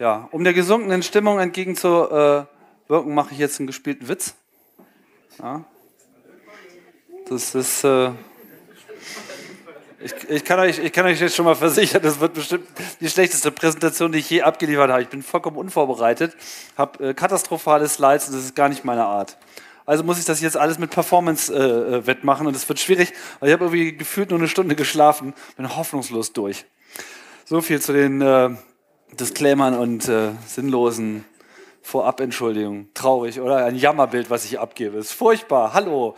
Ja, um der gesunkenen Stimmung entgegenzuwirken, mache ich jetzt einen gespielten Witz. Ja. Das ist. Äh ich, ich, kann euch, ich kann euch jetzt schon mal versichern, das wird bestimmt die schlechteste Präsentation, die ich je abgeliefert habe. Ich bin vollkommen unvorbereitet, habe äh, katastrophale Slides und das ist gar nicht meine Art. Also muss ich das jetzt alles mit Performance äh, äh wettmachen und es wird schwierig, weil ich habe irgendwie gefühlt nur eine Stunde geschlafen, bin hoffnungslos durch. So viel zu den äh, Disclaimern und äh, sinnlosen Vorabentschuldigungen. Traurig, oder? Ein Jammerbild, was ich abgebe. Ist furchtbar. Hallo.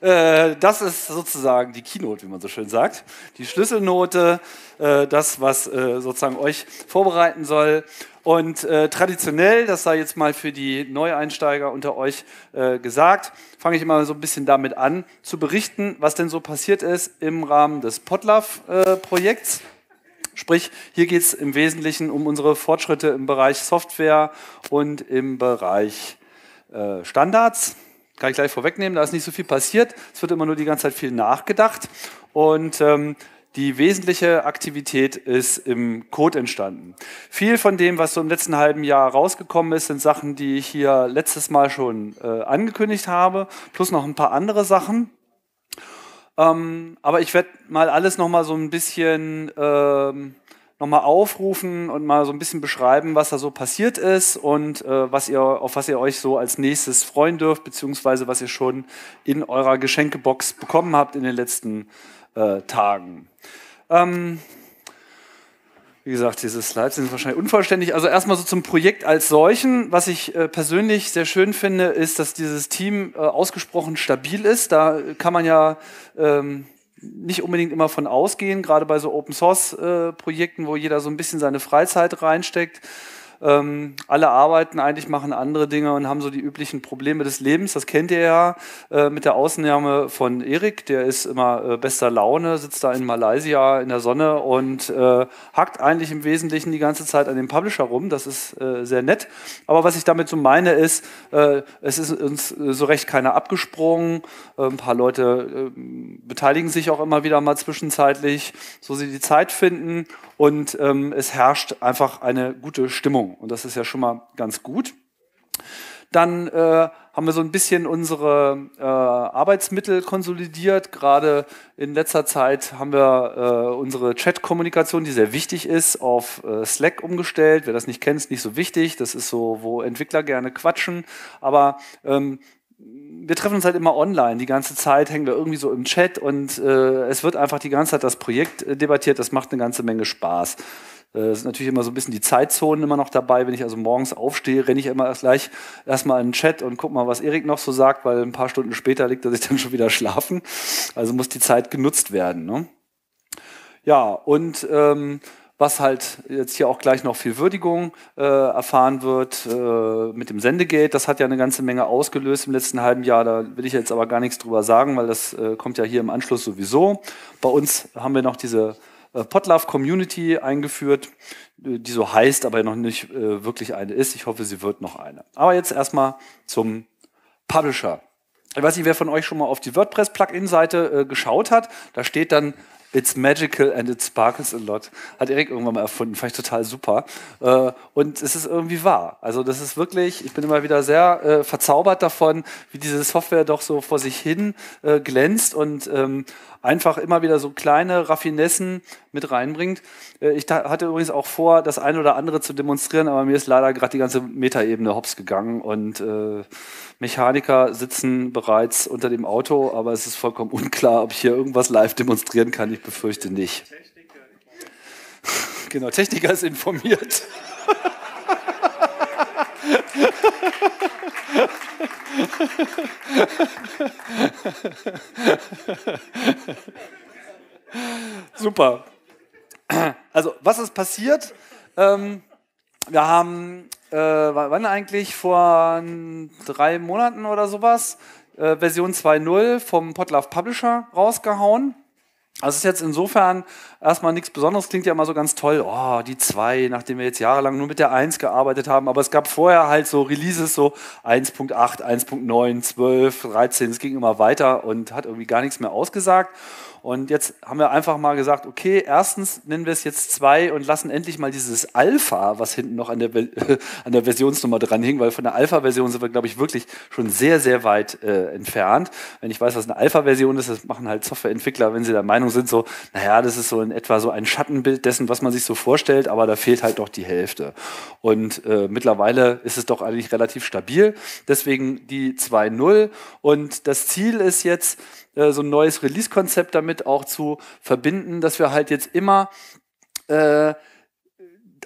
Äh, das ist sozusagen die Keynote, wie man so schön sagt. Die Schlüsselnote, äh, das, was äh, sozusagen euch vorbereiten soll. Und äh, traditionell, das sei jetzt mal für die Neueinsteiger unter euch äh, gesagt, fange ich mal so ein bisschen damit an, zu berichten, was denn so passiert ist im Rahmen des Podlove-Projekts. Äh, Sprich, hier geht es im Wesentlichen um unsere Fortschritte im Bereich Software und im Bereich äh, Standards. Kann ich gleich vorwegnehmen, da ist nicht so viel passiert. Es wird immer nur die ganze Zeit viel nachgedacht. Und ähm, die wesentliche Aktivität ist im Code entstanden. Viel von dem, was so im letzten halben Jahr rausgekommen ist, sind Sachen, die ich hier letztes Mal schon äh, angekündigt habe, plus noch ein paar andere Sachen. Ähm, aber ich werde mal alles nochmal so ein bisschen ähm, nochmal aufrufen und mal so ein bisschen beschreiben, was da so passiert ist und äh, was ihr, auf was ihr euch so als nächstes freuen dürft, beziehungsweise was ihr schon in eurer Geschenkebox bekommen habt in den letzten äh, Tagen. Ähm, wie gesagt, diese Slides sind wahrscheinlich unvollständig. Also erstmal so zum Projekt als solchen. Was ich äh, persönlich sehr schön finde, ist, dass dieses Team äh, ausgesprochen stabil ist. Da kann man ja ähm, nicht unbedingt immer von ausgehen, gerade bei so Open-Source-Projekten, äh, wo jeder so ein bisschen seine Freizeit reinsteckt. Ähm, alle arbeiten eigentlich, machen andere Dinge und haben so die üblichen Probleme des Lebens. Das kennt ihr ja äh, mit der Ausnahme von Erik, der ist immer äh, bester Laune, sitzt da in Malaysia in der Sonne und äh, hackt eigentlich im Wesentlichen die ganze Zeit an dem Publisher rum. Das ist äh, sehr nett. Aber was ich damit so meine ist, äh, es ist uns äh, so recht keiner abgesprungen. ein paar Leute beteiligen sich auch immer wieder mal zwischenzeitlich, so sie die Zeit finden und ähm, es herrscht einfach eine gute Stimmung. Und das ist ja schon mal ganz gut. Dann äh, haben wir so ein bisschen unsere äh, Arbeitsmittel konsolidiert. Gerade in letzter Zeit haben wir äh, unsere Chat-Kommunikation, die sehr wichtig ist, auf äh, Slack umgestellt. Wer das nicht kennt, ist nicht so wichtig. Das ist so, wo Entwickler gerne quatschen. Aber ähm, wir treffen uns halt immer online. Die ganze Zeit hängen wir irgendwie so im Chat und äh, es wird einfach die ganze Zeit das Projekt äh, debattiert. Das macht eine ganze Menge Spaß. Äh, es äh, ist natürlich immer so ein bisschen die Zeitzonen immer noch dabei. Wenn ich also morgens aufstehe, renne ich immer erst gleich erstmal in den Chat und guck mal, was Erik noch so sagt, weil ein paar Stunden später liegt er sich dann schon wieder schlafen. Also muss die Zeit genutzt werden. Ne? Ja, und ähm, was halt jetzt hier auch gleich noch viel Würdigung äh, erfahren wird äh, mit dem Sendegate. Das hat ja eine ganze Menge ausgelöst im letzten halben Jahr. Da will ich jetzt aber gar nichts drüber sagen, weil das äh, kommt ja hier im Anschluss sowieso. Bei uns haben wir noch diese äh, Podlove Community eingeführt, die so heißt, aber noch nicht äh, wirklich eine ist. Ich hoffe, sie wird noch eine. Aber jetzt erstmal zum Publisher. Ich weiß nicht, wer von euch schon mal auf die WordPress-Plugin-Seite äh, geschaut hat. Da steht dann It's magical and it sparkles a lot. Hat Erik irgendwann mal erfunden, fand ich total super. Äh, und es ist irgendwie wahr. Also das ist wirklich, ich bin immer wieder sehr äh, verzaubert davon, wie diese Software doch so vor sich hin äh, glänzt und ähm, einfach immer wieder so kleine Raffinessen mit reinbringt. Äh, ich hatte übrigens auch vor, das eine oder andere zu demonstrieren, aber mir ist leider gerade die ganze Metaebene hops gegangen und äh, Mechaniker sitzen bereits unter dem Auto, aber es ist vollkommen unklar, ob ich hier irgendwas live demonstrieren kann. Ich befürchte nicht. Techniker genau, Techniker ist informiert. Super. Also, was ist passiert? Ähm, wir haben, äh, wann eigentlich? Vor drei Monaten oder sowas, äh, Version 2.0 vom Potlove Publisher rausgehauen. Also es ist jetzt insofern erstmal nichts Besonderes, klingt ja immer so ganz toll. Oh, die zwei, nachdem wir jetzt jahrelang nur mit der 1 gearbeitet haben, aber es gab vorher halt so Releases, so 1.8, 1.9, 12, 13, es ging immer weiter und hat irgendwie gar nichts mehr ausgesagt. Und jetzt haben wir einfach mal gesagt, okay, erstens nennen wir es jetzt zwei und lassen endlich mal dieses Alpha, was hinten noch an der, an der Versionsnummer dran hing, weil von der Alpha-Version sind wir, glaube ich, wirklich schon sehr, sehr weit äh, entfernt. Wenn ich weiß, was eine Alpha-Version ist, das machen halt Softwareentwickler, wenn sie der Meinung sind, so, naja, das ist so in etwa so ein Schattenbild dessen, was man sich so vorstellt, aber da fehlt halt doch die Hälfte. Und äh, mittlerweile ist es doch eigentlich relativ stabil. Deswegen die 2.0. Und das Ziel ist jetzt, äh, so ein neues Release-Konzept damit auch zu verbinden, dass wir halt jetzt immer äh,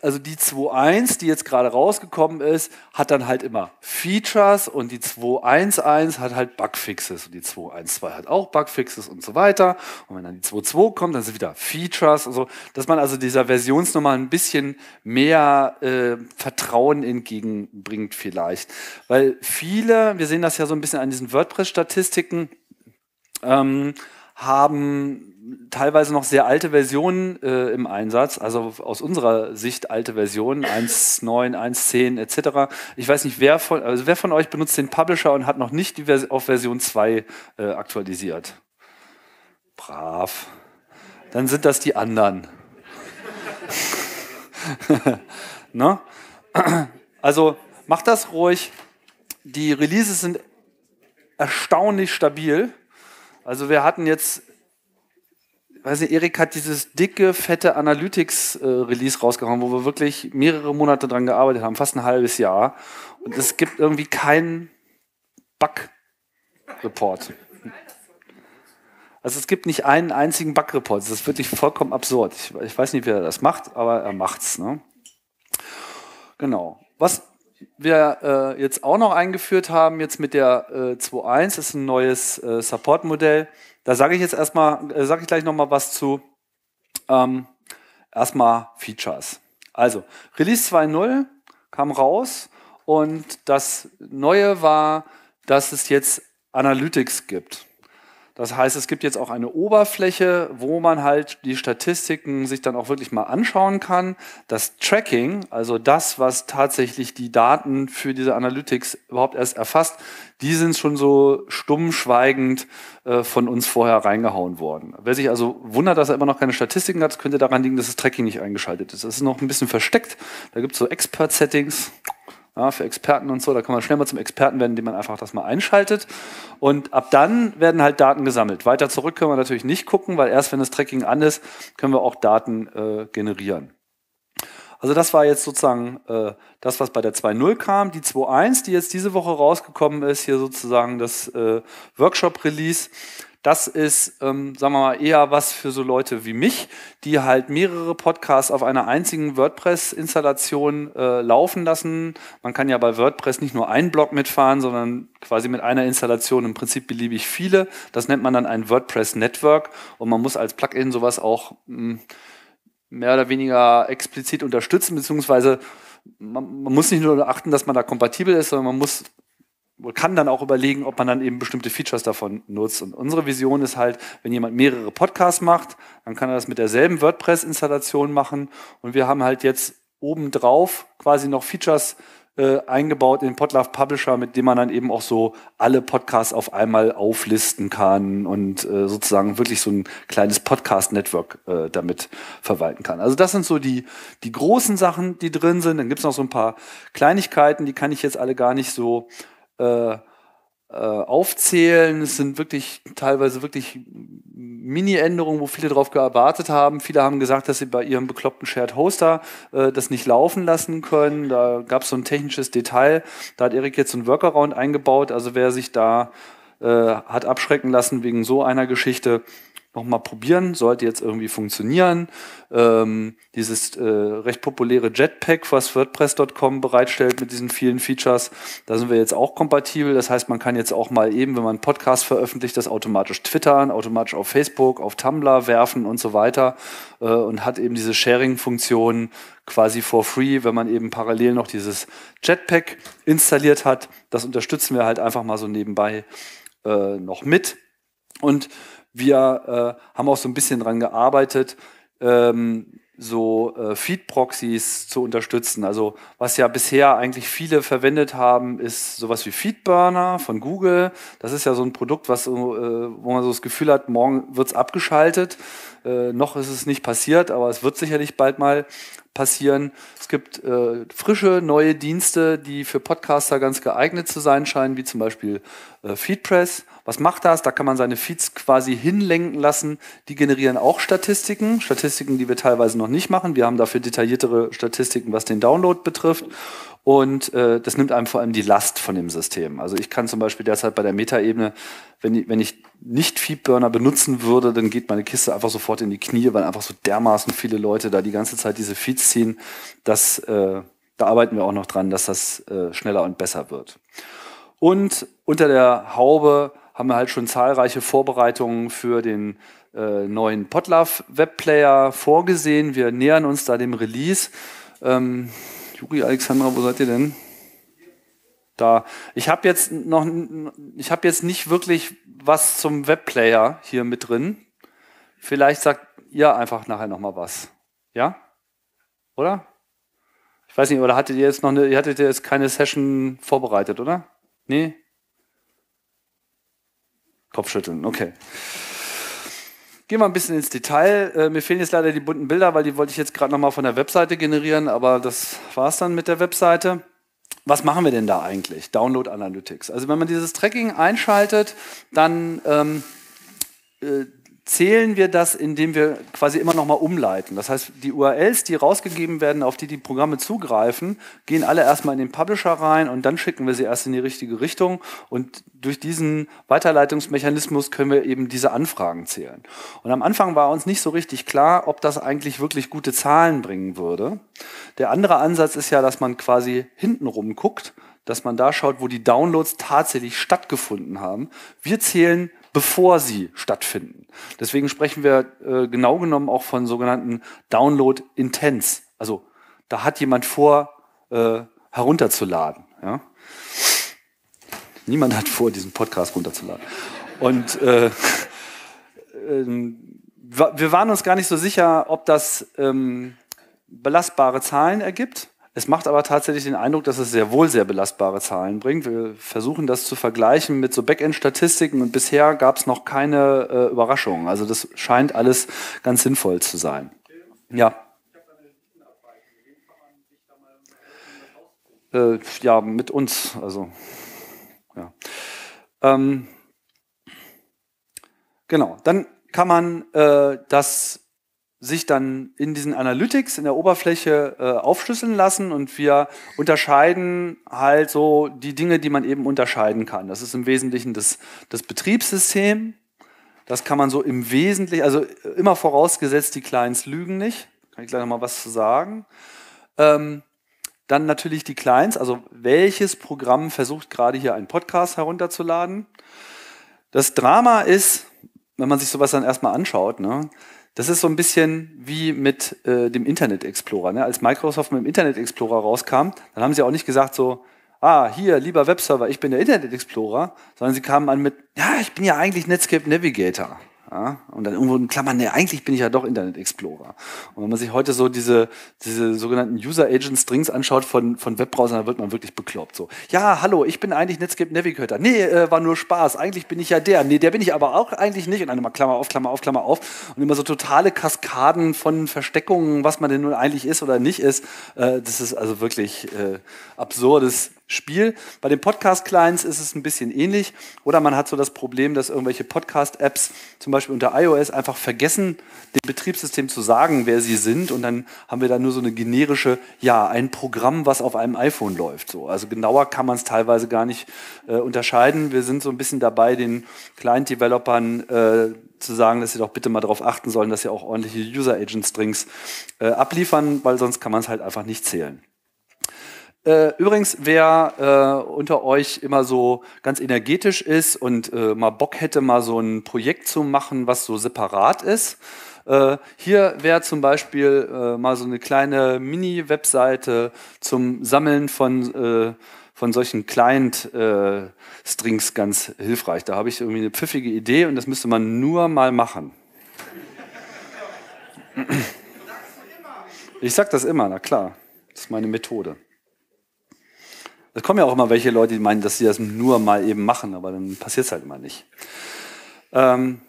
also die 2.1, die jetzt gerade rausgekommen ist, hat dann halt immer Features und die 2.1.1 hat halt Bugfixes und die 2.1.2 hat auch Bugfixes und so weiter. Und wenn dann die 2.2 kommt, dann sind wieder Features und so, dass man also dieser Versionsnummer ein bisschen mehr äh, Vertrauen entgegenbringt vielleicht. Weil viele, wir sehen das ja so ein bisschen an diesen WordPress-Statistiken, ähm, haben teilweise noch sehr alte Versionen äh, im Einsatz, also aus unserer Sicht alte Versionen, 1.9, 1.10 etc. Ich weiß nicht, wer von, also wer von euch benutzt den Publisher und hat noch nicht die Vers auf Version 2 äh, aktualisiert? Brav. Dann sind das die anderen. ne? Also macht das ruhig. Die Releases sind erstaunlich stabil. Also wir hatten jetzt, weiß nicht, Erik hat dieses dicke, fette Analytics-Release äh, rausgehauen, wo wir wirklich mehrere Monate dran gearbeitet haben, fast ein halbes Jahr. Und es gibt irgendwie keinen Bug-Report. Also es gibt nicht einen einzigen Bug-Report. Das ist wirklich vollkommen absurd. Ich, weiß nicht, wer das macht, aber er macht's. Ne? Genau. Was, wir äh, jetzt auch noch eingeführt haben, jetzt mit der äh, 2.1, ist ein neues äh, Support-Modell. Da sage ich jetzt erstmal, äh, sage ich gleich nochmal was zu. Ähm, erstmal Features. Also, Release 2.0 kam raus und das Neue war, dass es jetzt Analytics gibt. Das heißt, es gibt jetzt auch eine Oberfläche, wo man halt die Statistiken sich dann auch wirklich mal anschauen kann. Das Tracking, also das, was tatsächlich die Daten für diese Analytics überhaupt erst erfasst, die sind schon so stumm schweigend äh, von uns vorher reingehauen worden. Wer sich also wundert, dass er immer noch keine Statistiken hat, könnte daran liegen, dass das Tracking nicht eingeschaltet ist. Das ist noch ein bisschen versteckt. Da gibt es so Expert-Settings. Ja, für Experten und so, da kann man schnell mal zum Experten werden, indem man einfach das mal einschaltet. Und ab dann werden halt Daten gesammelt. Weiter zurück können wir natürlich nicht gucken, weil erst wenn das Tracking an ist, können wir auch Daten äh, generieren. Also das war jetzt sozusagen äh, das, was bei der 2.0 kam. Die 2.1, die jetzt diese Woche rausgekommen ist, hier sozusagen das äh, Workshop-Release, das ist, ähm, sagen wir mal, eher was für so Leute wie mich, die halt mehrere Podcasts auf einer einzigen WordPress-Installation äh, laufen lassen. Man kann ja bei WordPress nicht nur einen Blog mitfahren, sondern quasi mit einer Installation im Prinzip beliebig viele. Das nennt man dann ein WordPress-Network und man muss als Plugin sowas auch mh, hm, mehr oder weniger explizit unterstützen, beziehungsweise man, man, muss nicht nur achten, dass man da kompatibel ist, sondern man muss man kann dann auch überlegen, ob man dann eben bestimmte Features davon nutzt. Und unsere Vision ist halt, wenn jemand mehrere Podcasts macht, dann kann er das mit derselben WordPress-Installation machen. Und wir haben halt jetzt obendrauf quasi noch Features äh, eingebaut in den Podlove Publisher, mit dem man dann eben auch so alle Podcasts auf einmal auflisten kann und äh, sozusagen wirklich so ein kleines Podcast-Network äh, damit verwalten kann. Also das sind so die, die großen Sachen, die drin sind. Dann gibt's noch so ein paar Kleinigkeiten, die kann ich jetzt alle gar nicht so äh, äh, aufzählen. Es sind wirklich teilweise wirklich Mini-Änderungen, wo viele darauf gewartet haben. Viele haben gesagt, dass sie bei ihrem bekloppten Shared Hoster äh, das nicht laufen lassen können. Da gab es so ein technisches Detail. Da hat Erik jetzt einen Workaround eingebaut. Also wer sich da äh, hat abschrecken lassen wegen so einer Geschichte, nochmal probieren, sollte jetzt irgendwie funktionieren. Ähm, dieses äh, recht populäre Jetpack, was WordPress.com bereitstellt mit diesen vielen Features, da sind wir jetzt auch kompatibel. Das heißt, man kann jetzt auch mal eben, wenn man einen Podcast veröffentlicht, das automatisch twittern, automatisch auf Facebook, auf Tumblr werfen und so weiter äh, und hat eben diese Sharing-Funktion quasi for free, wenn man eben parallel noch dieses Jetpack installiert hat. Das unterstützen wir halt einfach mal so nebenbei äh, noch mit. Und wir äh, haben auch so ein bisschen dran gearbeitet, ähm, so äh, feed proxies zu unterstützen. Also was ja bisher eigentlich viele verwendet haben, ist sowas wie Feedburner von Google. Das ist ja so ein Produkt, was, äh, wo man so das Gefühl hat, morgen wird's abgeschaltet. Äh, noch ist es nicht passiert, aber es wird sicherlich bald mal passieren. Es gibt äh, frische neue Dienste, die für Podcaster ganz geeignet zu sein scheinen, wie zum Beispiel äh, Feedpress. Was macht das? Da kann man seine Feeds quasi hinlenken lassen. Die generieren auch Statistiken, Statistiken, die wir teilweise noch nicht machen. Wir haben dafür detailliertere Statistiken, was den Download betrifft. Und äh, das nimmt einem vor allem die Last von dem System. Also ich kann zum Beispiel derzeit bei der Metaebene, wenn, wenn ich nicht Feedburner benutzen würde, dann geht meine Kiste einfach sofort in die Knie, weil einfach so dermaßen viele Leute da die ganze Zeit diese Feeds ziehen. Das, äh, da arbeiten wir auch noch dran, dass das äh, schneller und besser wird. Und unter der Haube haben wir halt schon zahlreiche Vorbereitungen für den äh, neuen potlove Webplayer vorgesehen. Wir nähern uns da dem Release. Ähm, Juri, Alexandra, wo seid ihr denn? Da. Ich habe jetzt noch, ich habe jetzt nicht wirklich was zum Webplayer hier mit drin. Vielleicht sagt ihr einfach nachher noch mal was. Ja? Oder? Ich weiß nicht, oder hattet ihr jetzt noch eine, ihr hattet jetzt keine Session vorbereitet, oder? Nee? Kopfschütteln, okay. Gehen wir ein bisschen ins Detail. Äh, mir fehlen jetzt leider die bunten Bilder, weil die wollte ich jetzt gerade nochmal von der Webseite generieren, aber das war es dann mit der Webseite. Was machen wir denn da eigentlich? Download Analytics. Also wenn man dieses Tracking einschaltet, dann ähm, äh, zählen wir das, indem wir quasi immer nochmal umleiten. Das heißt, die URLs, die rausgegeben werden, auf die die Programme zugreifen, gehen alle erstmal in den Publisher rein und dann schicken wir sie erst in die richtige Richtung. Und durch diesen Weiterleitungsmechanismus können wir eben diese Anfragen zählen. Und am Anfang war uns nicht so richtig klar, ob das eigentlich wirklich gute Zahlen bringen würde. Der andere Ansatz ist ja, dass man quasi hintenrum guckt, dass man da schaut, wo die Downloads tatsächlich stattgefunden haben. Wir zählen bevor sie stattfinden. Deswegen sprechen wir äh, genau genommen auch von sogenannten Download Intents. Also da hat jemand vor, äh, herunterzuladen. Ja? Niemand hat vor, diesen Podcast runterzuladen. Und äh, ähm, wir waren uns gar nicht so sicher, ob das ähm, belastbare Zahlen ergibt. Es macht aber tatsächlich den Eindruck, dass es sehr wohl sehr belastbare Zahlen bringt. Wir versuchen das zu vergleichen mit so Backend-Statistiken und bisher gab es noch keine äh, Überraschungen. Also das scheint alles ganz sinnvoll zu sein. Ja. Äh, ja, mit uns. Also ja. Ähm, genau. Dann kann man äh, das sich dann in diesen Analytics in der Oberfläche äh, aufschlüsseln lassen und wir unterscheiden halt so die Dinge, die man eben unterscheiden kann. Das ist im Wesentlichen das, das Betriebssystem. Das kann man so im Wesentlichen, also äh, immer vorausgesetzt, die Clients lügen nicht. Kann ich gleich nochmal was zu sagen. Ähm, dann natürlich die Clients, also welches Programm versucht gerade hier einen Podcast herunterzuladen. Das Drama ist, wenn man sich sowas dann erstmal anschaut, ne, das ist so ein bisschen wie mit äh, dem Internet Explorer. Ne? Als Microsoft mit dem Internet Explorer rauskam, dann haben sie auch nicht gesagt so, ah, hier, lieber Webserver, ich bin der Internet Explorer, sondern sie kamen an mit, ja, ich bin ja eigentlich Netscape Navigator. Ja, und dann irgendwo in Klammern, nee, eigentlich bin ich ja doch Internet Explorer. Und wenn man sich heute so diese, diese sogenannten User Agent Strings anschaut von, von Webbrowsern, dann wird man wirklich bekloppt. So, ja, hallo, ich bin eigentlich Netscape Navigator. Nee, äh, war nur Spaß. Eigentlich bin ich ja der. Nee, der bin ich aber auch eigentlich nicht. Und dann immer Klammer auf, Klammer auf, Klammer auf. Und immer so totale Kaskaden von Versteckungen, was man denn nun eigentlich ist oder nicht ist. Äh, das ist also wirklich äh, absurdes Spiel. Bei den Podcast-Clients ist es ein bisschen ähnlich. Oder man hat so das Problem, dass irgendwelche Podcast-Apps zum Beispiel unter iOS einfach vergessen, dem Betriebssystem zu sagen, wer sie sind. Und dann haben wir da nur so eine generische, ja, ein Programm, was auf einem iPhone läuft. So. Also genauer kann man es teilweise gar nicht äh, unterscheiden. Wir sind so ein bisschen dabei, den Client-Developern äh, zu sagen, dass sie doch bitte mal darauf achten sollen, dass sie auch ordentliche User-Agent-Strings äh, abliefern, weil sonst kann man es halt einfach nicht zählen. Äh, übrigens, wer äh, unter euch immer so ganz energetisch ist und äh, mal Bock hätte, mal so ein Projekt zu machen, was so separat ist, äh, hier wäre zum Beispiel äh, mal so eine kleine Mini-Webseite zum Sammeln von, äh, von solchen Client-Strings ganz hilfreich. Da habe ich irgendwie eine pfiffige Idee und das müsste man nur mal machen. Ich sag das immer, na klar. Das ist meine Methode. Es kommen ja auch immer welche Leute, die meinen, dass sie das nur mal eben machen, aber dann passiert es halt immer nicht. Ähm,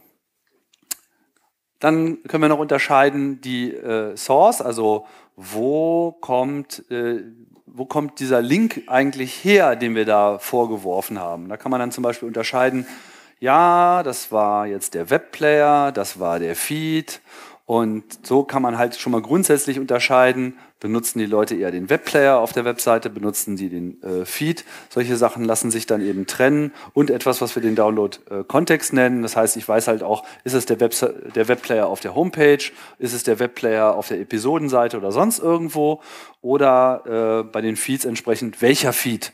dann können wir noch unterscheiden die äh, Source, also wo kommt, äh, wo kommt dieser Link eigentlich her, den wir da vorgeworfen haben. Da kann man dann zum Beispiel unterscheiden, ja, das war jetzt der Webplayer, das war der Feed und so kann man halt schon mal grundsätzlich unterscheiden, benutzen die Leute eher den Webplayer auf der Webseite, benutzen die den äh, Feed. Solche Sachen lassen sich dann eben trennen und etwas, was wir den Download-Kontext äh, nennen. Das heißt, ich weiß halt auch, ist es der, Web der Webplayer auf der Homepage, ist es der Webplayer auf der Episodenseite oder sonst irgendwo oder äh, bei den Feeds entsprechend, welcher Feed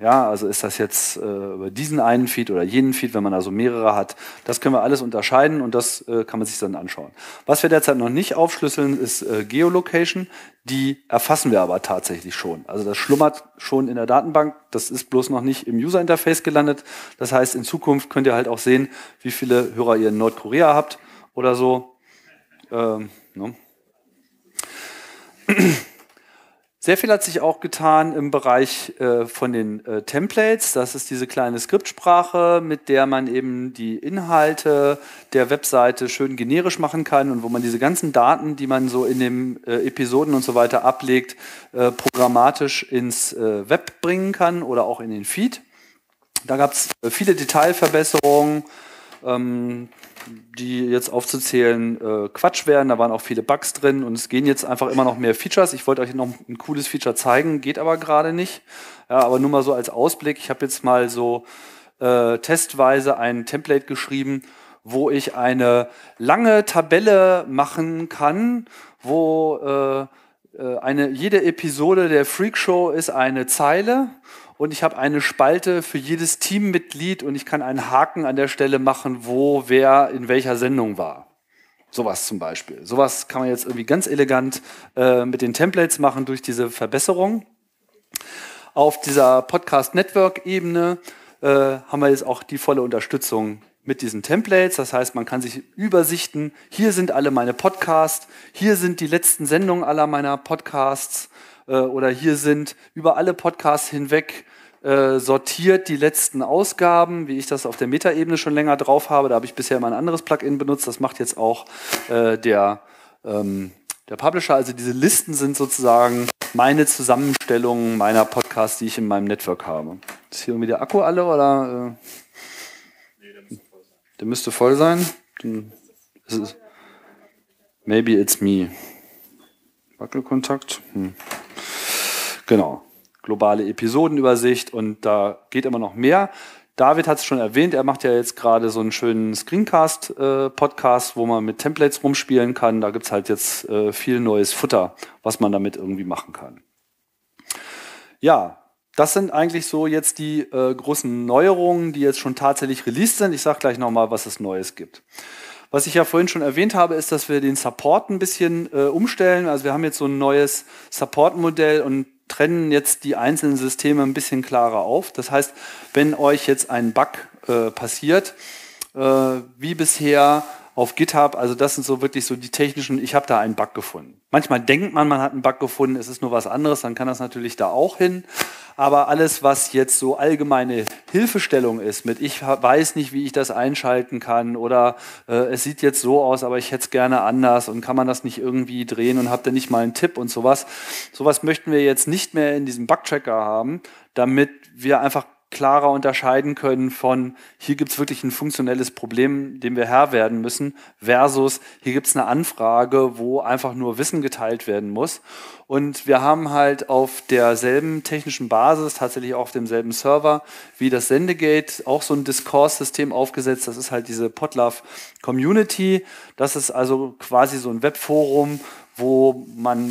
ja, also ist das jetzt äh, über diesen einen Feed oder jenen Feed, wenn man also mehrere hat. Das können wir alles unterscheiden und das äh, kann man sich dann anschauen. Was wir derzeit noch nicht aufschlüsseln, ist äh, Geolocation. Die erfassen wir aber tatsächlich schon. Also das schlummert schon in der Datenbank. Das ist bloß noch nicht im User Interface gelandet. Das heißt, in Zukunft könnt ihr halt auch sehen, wie viele Hörer ihr in Nordkorea habt oder so. Ähm, ne? Sehr viel hat sich auch getan im Bereich äh, von den äh, Templates. Das ist diese kleine Skriptsprache, mit der man eben die Inhalte der Webseite schön generisch machen kann und wo man diese ganzen Daten, die man so in den äh, Episoden und so weiter ablegt, programmatisch ins Web bringen kann oder auch in den Feed. Da gab es viele Detailverbesserungen ähm, die jetzt aufzuzählen äh, Quatsch wären. Da waren auch viele Bugs drin und es gehen jetzt einfach immer noch mehr Features. Ich wollte euch noch ein cooles Feature zeigen, geht aber gerade nicht. Ja, aber nur mal so als Ausblick. Ich habe jetzt mal so äh, testweise ein Template geschrieben, wo ich eine lange Tabelle machen kann, wo äh, äh eine, jede Episode der Freak Show ist eine Zeile und ich habe eine Spalte für jedes Teammitglied und ich kann einen Haken an der Stelle machen, wo wer in welcher Sendung war. Sowas zum Beispiel. Sowas kann man jetzt irgendwie ganz elegant äh, mit den Templates machen durch diese Verbesserung. Auf dieser Podcast-Network-Ebene äh, haben wir jetzt auch die volle Unterstützung mit diesen Templates. Das heißt, man kann sich übersichten. Hier sind alle meine Podcasts. Hier sind die letzten Sendungen aller meiner Podcasts. Äh, oder hier sind über alle Podcasts hinweg äh, sortiert die letzten Ausgaben, wie ich das auf der Metaebene schon länger drauf habe. Da habe ich bisher immer ein anderes Plugin benutzt. Das macht jetzt auch äh, der, ähm, der Publisher. Also diese Listen sind sozusagen meine Zusammenstellungen meiner Podcasts, die ich in meinem Network habe. Ist hier irgendwie der Akku alle oder? Äh? Nee, der müsste voll sein. Der müsste voll sein. ist Maybe it's me. Wackelkontakt. Hm. Genau globale Episodenübersicht und da geht immer noch mehr. David hat es schon erwähnt, er macht ja jetzt gerade so einen schönen Screencast-Podcast, äh, wo man mit Templates rumspielen kann. Da gibt's halt jetzt äh, viel neues Futter, was man damit irgendwie machen kann. Ja, das sind eigentlich so jetzt die äh, großen Neuerungen, die jetzt schon tatsächlich released sind. Ich sage gleich nochmal, was es Neues gibt. Was ich ja vorhin schon erwähnt habe, ist, dass wir den Support ein bisschen äh, umstellen. Also wir haben jetzt so ein neues Support-Modell und trennen jetzt die einzelnen Systeme ein bisschen klarer auf. Das heißt, wenn euch jetzt ein Bug äh, passiert, äh, wie bisher auf GitHub. Also das sind so wirklich so die technischen, ich habe da einen Bug gefunden. Manchmal denkt man, man hat einen Bug gefunden, es ist nur was anderes, dann kann das natürlich da auch hin. Aber alles, was jetzt so allgemeine Hilfestellung ist, mit ich weiß nicht, wie ich das einschalten kann oder äh, es sieht jetzt so aus, aber ich hätte es gerne anders und kann man das nicht irgendwie drehen und habt ihr nicht mal einen Tipp und sowas. Sowas möchten wir jetzt nicht mehr in diesem Bug-Tracker haben, damit wir einfach klarer unterscheiden können von, hier gibt es wirklich ein funktionelles Problem, dem wir Herr werden müssen, versus hier gibt es eine Anfrage, wo einfach nur Wissen geteilt werden muss. Und wir haben halt auf derselben technischen Basis, tatsächlich auch auf demselben Server wie das Sendegate, auch so ein Discourse-System aufgesetzt. Das ist halt diese Potlove Community. Das ist also quasi so ein Webforum, wo man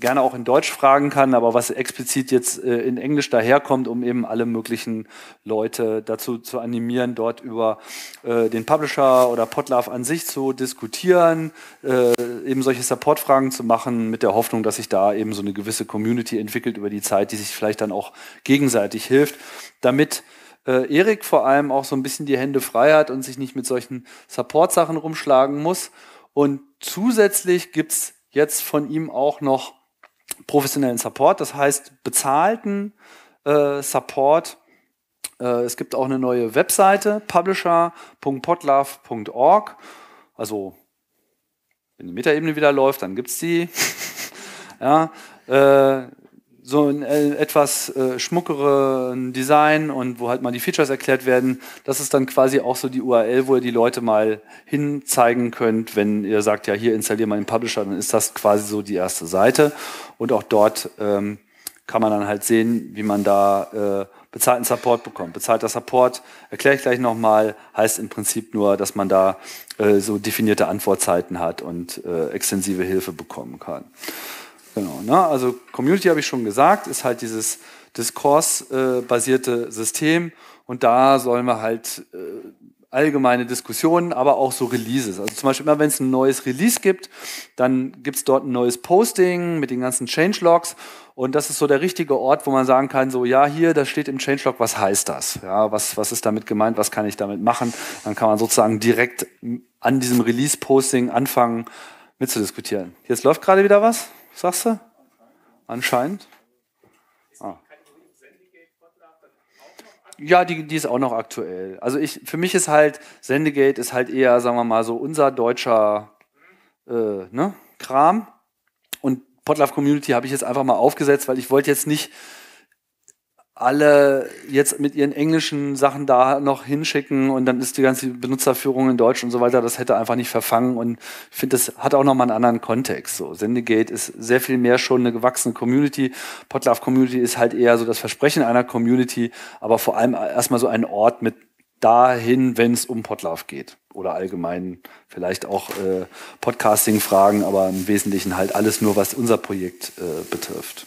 gerne auch in Deutsch fragen kann, aber was explizit jetzt äh, in Englisch daherkommt, um eben alle möglichen Leute dazu zu animieren, dort über äh, den Publisher oder Potlove an sich zu diskutieren, äh, eben solche Supportfragen zu machen, mit der Hoffnung, dass sich da eben so eine gewisse Community entwickelt über die Zeit, die sich vielleicht dann auch gegenseitig hilft, damit äh, Erik vor allem auch so ein bisschen die Hände frei hat und sich nicht mit solchen Support-Sachen rumschlagen muss. Und zusätzlich gibt's jetzt von ihm auch noch professionellen Support, das heißt bezahlten äh, Support. Äh, es gibt auch eine neue Webseite, publisher.potlove.org. Also, wenn die Metaebene wieder läuft, dann gibt es die. ja, äh, so ein äh, etwas äh, schmuckeren Design und wo halt mal die Features erklärt werden. Das ist dann quasi auch so die URL, wo ihr die Leute mal hinzeigen könnt, wenn ihr sagt, ja, hier installier mal den Publisher, dann ist das quasi so die erste Seite. Und auch dort ähm, kann man dann halt sehen, wie man da äh, bezahlten Support bekommt. Bezahlter Support, erkläre ich gleich nochmal, heißt im Prinzip nur, dass man da äh, so definierte Antwortzeiten hat und äh, extensive Hilfe bekommen kann. Genau, ne? also Community habe ich schon gesagt, ist halt dieses Diskurs-basierte System und da sollen wir halt äh, allgemeine Diskussionen, aber auch so Releases. Also zum Beispiel immer, wenn es ein neues Release gibt, dann gibt es dort ein neues Posting mit den ganzen Changelogs und das ist so der richtige Ort, wo man sagen kann, so ja, hier, da steht im Changelog, was heißt das? Ja, was, was ist damit gemeint? Was kann ich damit machen? Dann kann man sozusagen direkt an diesem Release-Posting anfangen mitzudiskutieren. Jetzt läuft gerade wieder was? sagst du? Anscheinend. Ah. Ja, die, die ist auch noch aktuell. Also ich, für mich ist halt, Sendegate ist halt eher, sagen wir mal, so unser deutscher äh, ne, Kram. Und Podlove Community habe ich jetzt einfach mal aufgesetzt, weil ich wollte jetzt nicht alle jetzt mit ihren englischen Sachen da noch hinschicken und dann ist die ganze Benutzerführung in Deutsch und so weiter, das hätte einfach nicht verfangen und ich finde, das hat auch nochmal einen anderen Kontext. So, Sendegate ist sehr viel mehr schon eine gewachsene Community. Potlove Community ist halt eher so das Versprechen einer Community, aber vor allem erstmal so ein Ort mit dahin, wenn es um Potlove geht oder allgemein vielleicht auch äh, Podcasting-Fragen, aber im Wesentlichen halt alles nur, was unser Projekt äh, betrifft.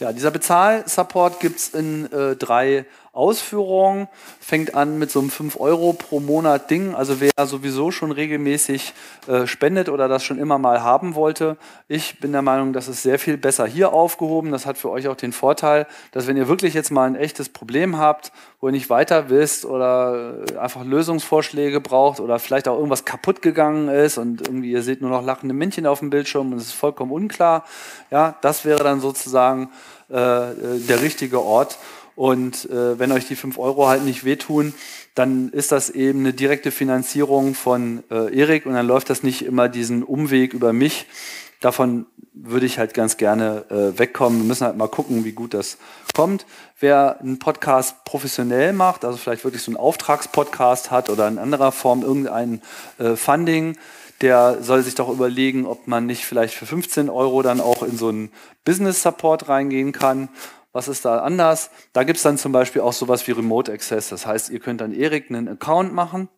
Ja, dieser Bezahl-Support gibt es in äh, drei Ausführung, fängt an mit so einem 5 Euro pro Monat Ding. Also wer sowieso schon regelmäßig äh, spendet oder das schon immer mal haben wollte, ich bin der Meinung, das ist sehr viel besser hier aufgehoben. Das hat für euch auch den Vorteil, dass wenn ihr wirklich jetzt mal ein echtes Problem habt, wo ihr nicht weiter wisst oder äh, einfach Lösungsvorschläge braucht oder vielleicht auch irgendwas kaputt gegangen ist und irgendwie ihr seht nur noch lachende Männchen auf dem Bildschirm und es ist vollkommen unklar, ja, das wäre dann sozusagen äh, äh der richtige Ort und äh, wenn euch die fünf Euro halt nicht wehtun, dann ist das eben eine direkte Finanzierung von äh, Erik und dann läuft das nicht immer diesen Umweg über mich. Davon würde ich halt ganz gerne äh, wegkommen. Wir müssen halt mal gucken, wie gut das kommt. Wer einen Podcast professionell macht, also vielleicht wirklich so einen Auftragspodcast hat oder in anderer Form irgendein äh, Funding, der soll sich doch überlegen, ob man nicht vielleicht für 15 Euro dann auch in so einen Business Support reingehen kann was ist da anders? Da gibt es dann zum Beispiel auch sowas wie Remote Access. Das heißt, ihr könnt dann Erik einen Account machen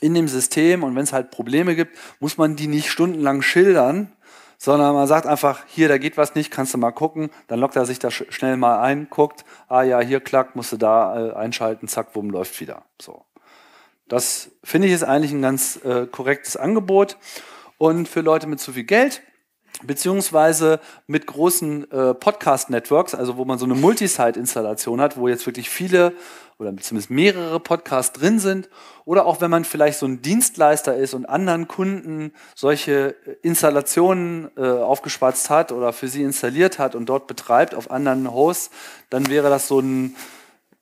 in dem System und wenn es halt Probleme gibt, muss man die nicht stundenlang schildern, sondern man sagt einfach, hier, da geht was nicht, kannst du mal gucken, dann lockt er sich da schnell mal ein, guckt, ah ja, hier klack, musst du da äh, einschalten, zack, wumm, läuft wieder. So. Das finde ich ist eigentlich ein ganz äh, korrektes Angebot. Und für Leute mit zu viel Geld beziehungsweise mit großen äh, Podcast-Networks, also wo man so eine Multisite-Installation hat, wo jetzt wirklich viele oder zumindest mehrere Podcasts drin sind. Oder auch wenn man vielleicht so ein Dienstleister ist und anderen Kunden solche äh, Installationen äh, aufgeschwatzt hat oder für sie installiert hat und dort betreibt auf anderen Hosts, dann wäre das so ein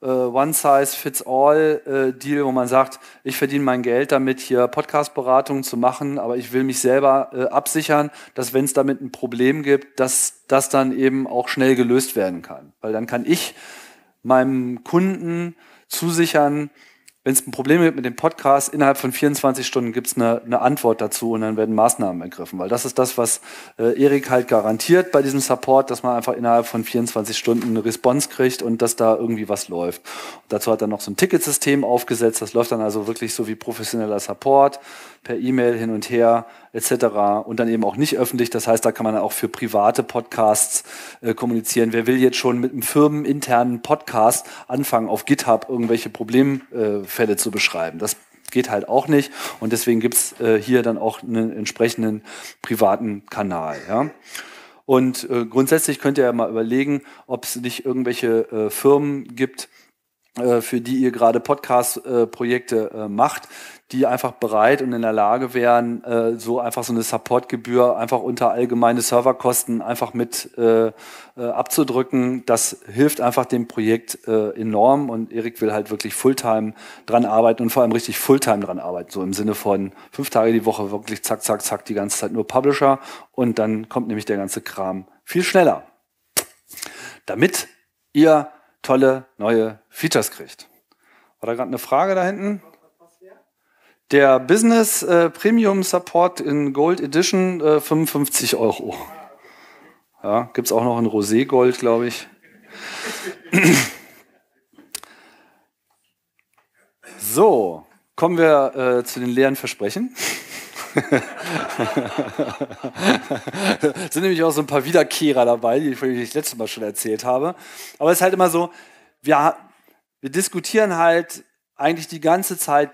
äh, One-Size-Fits-All-Deal, äh, wo man sagt, ich verdiene mein Geld damit, hier Podcast-Beratungen zu machen, aber ich will mich selber äh, absichern, dass wenn es damit ein Problem gibt, dass das dann eben auch schnell gelöst werden kann. Weil dann kann ich meinem Kunden zusichern, wenn es ein Problem gibt mit dem Podcast, innerhalb von 24 Stunden gibt es eine, eine, Antwort dazu und dann werden Maßnahmen ergriffen. Weil das ist das, was äh, Erik halt garantiert bei diesem Support, dass man einfach innerhalb von 24 Stunden eine Response kriegt und dass da irgendwie was läuft. Und dazu hat er noch so ein Ticketsystem aufgesetzt. Das läuft dann also wirklich so wie professioneller Support per E-Mail hin und her etc. Und dann eben auch nicht öffentlich. Das heißt, da kann man auch für private Podcasts äh, kommunizieren. Wer will jetzt schon mit einem firmeninternen Podcast anfangen, auf GitHub irgendwelche Problemfälle äh, zu beschreiben? Das geht halt auch nicht. Und deswegen gibt's äh, hier dann auch einen entsprechenden privaten Kanal. Ja? Und äh, grundsätzlich könnt ihr ja mal überlegen, ob es nicht irgendwelche äh, Firmen gibt, äh, für die ihr gerade Podcast-Projekte äh, äh, macht, die einfach bereit und in der Lage wären, äh, so einfach so eine Supportgebühr einfach unter allgemeine Serverkosten einfach mit äh, äh, abzudrücken. Das hilft einfach dem Projekt äh, enorm und Erik will halt wirklich Fulltime dran arbeiten und vor allem richtig Fulltime dran arbeiten. So im Sinne von fünf Tage die Woche wirklich zack, zack, zack, die ganze Zeit nur Publisher und dann kommt nämlich der ganze Kram viel schneller. Damit ihr tolle neue Features kriegt. War da gerade eine Frage da hinten? Der Business äh, Premium Support in Gold Edition äh, 55 Euro. Ja, gibt es auch noch in Rosé Gold, glaube ich. So, kommen wir äh, zu den leeren Versprechen. sind nämlich auch so ein paar Wiederkehrer dabei, die ich das letzte Mal schon erzählt habe. Aber es ist halt immer so, wir, wir diskutieren halt eigentlich die ganze Zeit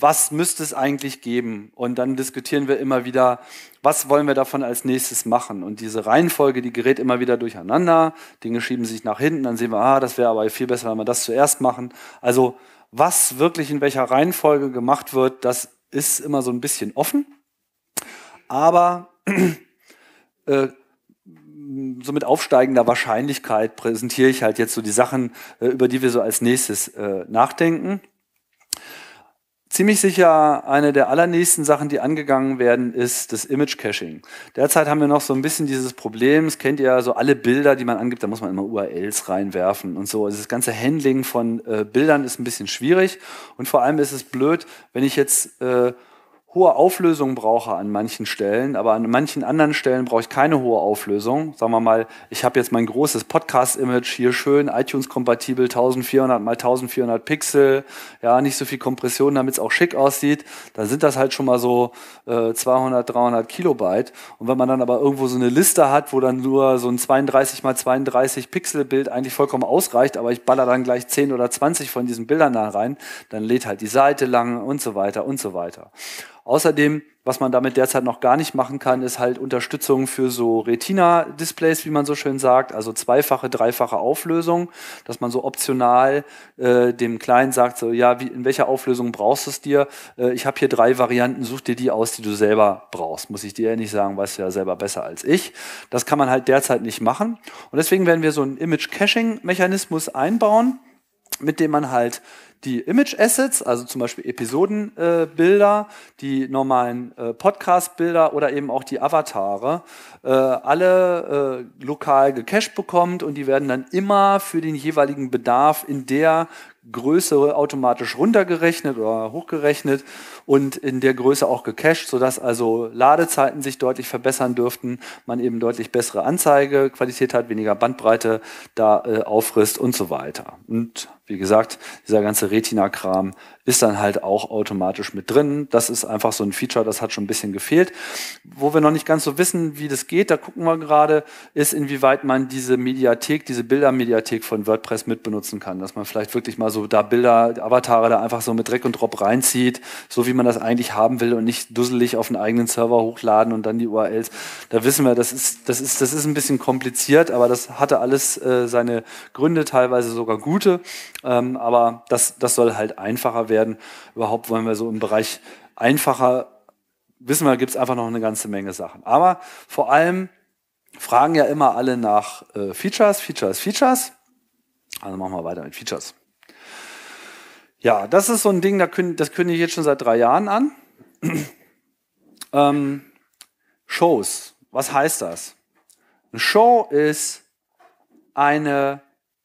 was müsste es eigentlich geben? Und dann diskutieren wir immer wieder, was wollen wir davon als nächstes machen? Und diese Reihenfolge, die gerät immer wieder durcheinander, Dinge schieben sich nach hinten, dann sehen wir, ah, das wäre aber viel besser, wenn wir das zuerst machen. Also was wirklich in welcher Reihenfolge gemacht wird, das ist immer so ein bisschen offen. Aber äh, so mit aufsteigender Wahrscheinlichkeit präsentiere ich halt jetzt so die Sachen, äh, über die wir so als nächstes äh, nachdenken. Ziemlich sicher eine der allernächsten Sachen, die angegangen werden, ist das Image-Caching. Derzeit haben wir noch so ein bisschen dieses Problem, das kennt ihr, ja so alle Bilder, die man angibt, da muss man immer URLs reinwerfen und so. Also das ganze Handling von äh, Bildern ist ein bisschen schwierig und vor allem ist es blöd, wenn ich jetzt... Äh, hohe Auflösung brauche an manchen Stellen, aber an manchen anderen Stellen brauche ich keine hohe Auflösung. Sagen wir mal, ich habe jetzt mein großes Podcast-Image hier schön, iTunes-kompatibel, 1400 mal 1400 Pixel, ja, nicht so viel Kompression, damit es auch schick aussieht. Dann sind das halt schon mal so äh, 200, 300 Kilobyte. Und wenn man dann aber irgendwo so eine Liste hat, wo dann nur so ein 32 mal 32 Pixel-Bild eigentlich vollkommen ausreicht, aber ich baller dann gleich 10 oder 20 von diesen Bildern da rein, dann lädt halt die Seite lang und so weiter und so weiter. Außerdem, was man damit derzeit noch gar nicht machen kann, ist halt Unterstützung für so Retina-Displays, wie man so schön sagt, also zweifache, dreifache Auflösung, dass man so optional äh, dem Kleinen sagt, so ja, wie, in welcher Auflösung brauchst du es dir? Äh, ich habe hier drei Varianten, such dir die aus, die du selber brauchst. Muss ich dir ja nicht sagen, weißt du ja selber besser als ich. Das kann man halt derzeit nicht machen. Und deswegen werden wir so einen Image-Caching-Mechanismus einbauen, mit dem man halt die Image-Assets, also zum Beispiel Episodenbilder, äh, die normalen äh, Podcast-Bilder oder eben auch die Avatare, äh, alle äh, lokal gecached bekommt und die werden dann immer für den jeweiligen Bedarf in der Größe automatisch runtergerechnet oder hochgerechnet und in der Größe auch gecached, sodass also Ladezeiten sich deutlich verbessern dürften, man eben deutlich bessere Anzeigequalität hat, weniger Bandbreite da äh, auffrisst und so weiter. Und wie gesagt, dieser ganze Retina-Kram ist dann halt auch automatisch mit drin. Das ist einfach so ein Feature, das hat schon ein bisschen gefehlt. Wo wir noch nicht ganz so wissen, wie das geht, da gucken wir gerade, ist, inwieweit man diese Mediathek, diese Bildermediathek von WordPress mitbenutzen kann. Dass man vielleicht wirklich mal so da Bilder, Avatare da einfach so mit Dreck und Drop reinzieht, so wie man das eigentlich haben will und nicht dusselig auf einen eigenen Server hochladen und dann die URLs. Da wissen wir, das ist, das ist, das ist ein bisschen kompliziert, aber das hatte alles äh, seine Gründe, teilweise sogar gute. Ähm, aber das, das soll halt einfacher werden. Überhaupt wollen wir so im Bereich einfacher, wissen wir, gibt es einfach noch eine ganze Menge Sachen. Aber vor allem fragen ja immer alle nach äh, Features, Features, Features. Also machen wir weiter mit Features. Ja, das ist so ein Ding, das kündige ich jetzt schon seit drei Jahren an. ähm, Shows, was heißt das? Eine Show ist eine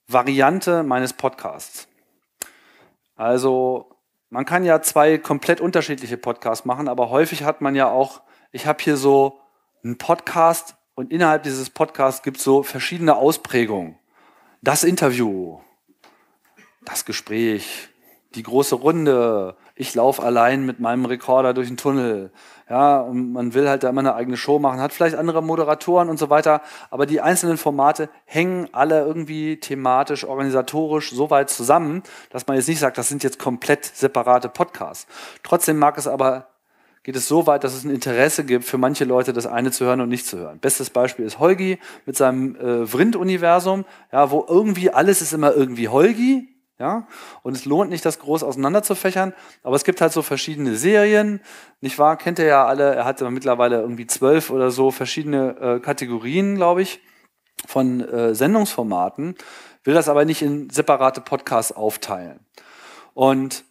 Variante meines Podcasts. Also man kann ja zwei komplett unterschiedliche Podcasts machen, aber häufig hat man ja auch, ich habe hier so einen Podcast und innerhalb dieses Podcasts gibt es so verschiedene Ausprägungen. Das Interview, das Gespräch, die große Runde, ich laufe allein mit meinem Rekorder durch den Tunnel. Ja, und man will halt da immer eine eigene Show machen, hat vielleicht andere Moderatoren und so weiter, aber die einzelnen Formate hängen alle irgendwie thematisch, organisatorisch so weit zusammen, dass man jetzt nicht sagt, das sind jetzt komplett separate Podcasts. Trotzdem mag es aber geht es so weit, dass es ein Interesse gibt, für manche Leute das eine zu hören und nicht zu hören. Bestes Beispiel ist Holgi mit seinem äh, Vrind-Universum, ja, wo irgendwie alles ist immer irgendwie Holgi, ja? Und es lohnt nicht, das groß auseinanderzufächern, aber es gibt halt so verschiedene Serien, nicht wahr? Kennt ihr ja alle, er hat mittlerweile irgendwie zwölf oder so verschiedene äh, Kategorien, glaube ich, von äh, Sendungsformaten, will das aber nicht in separate Podcasts aufteilen. Und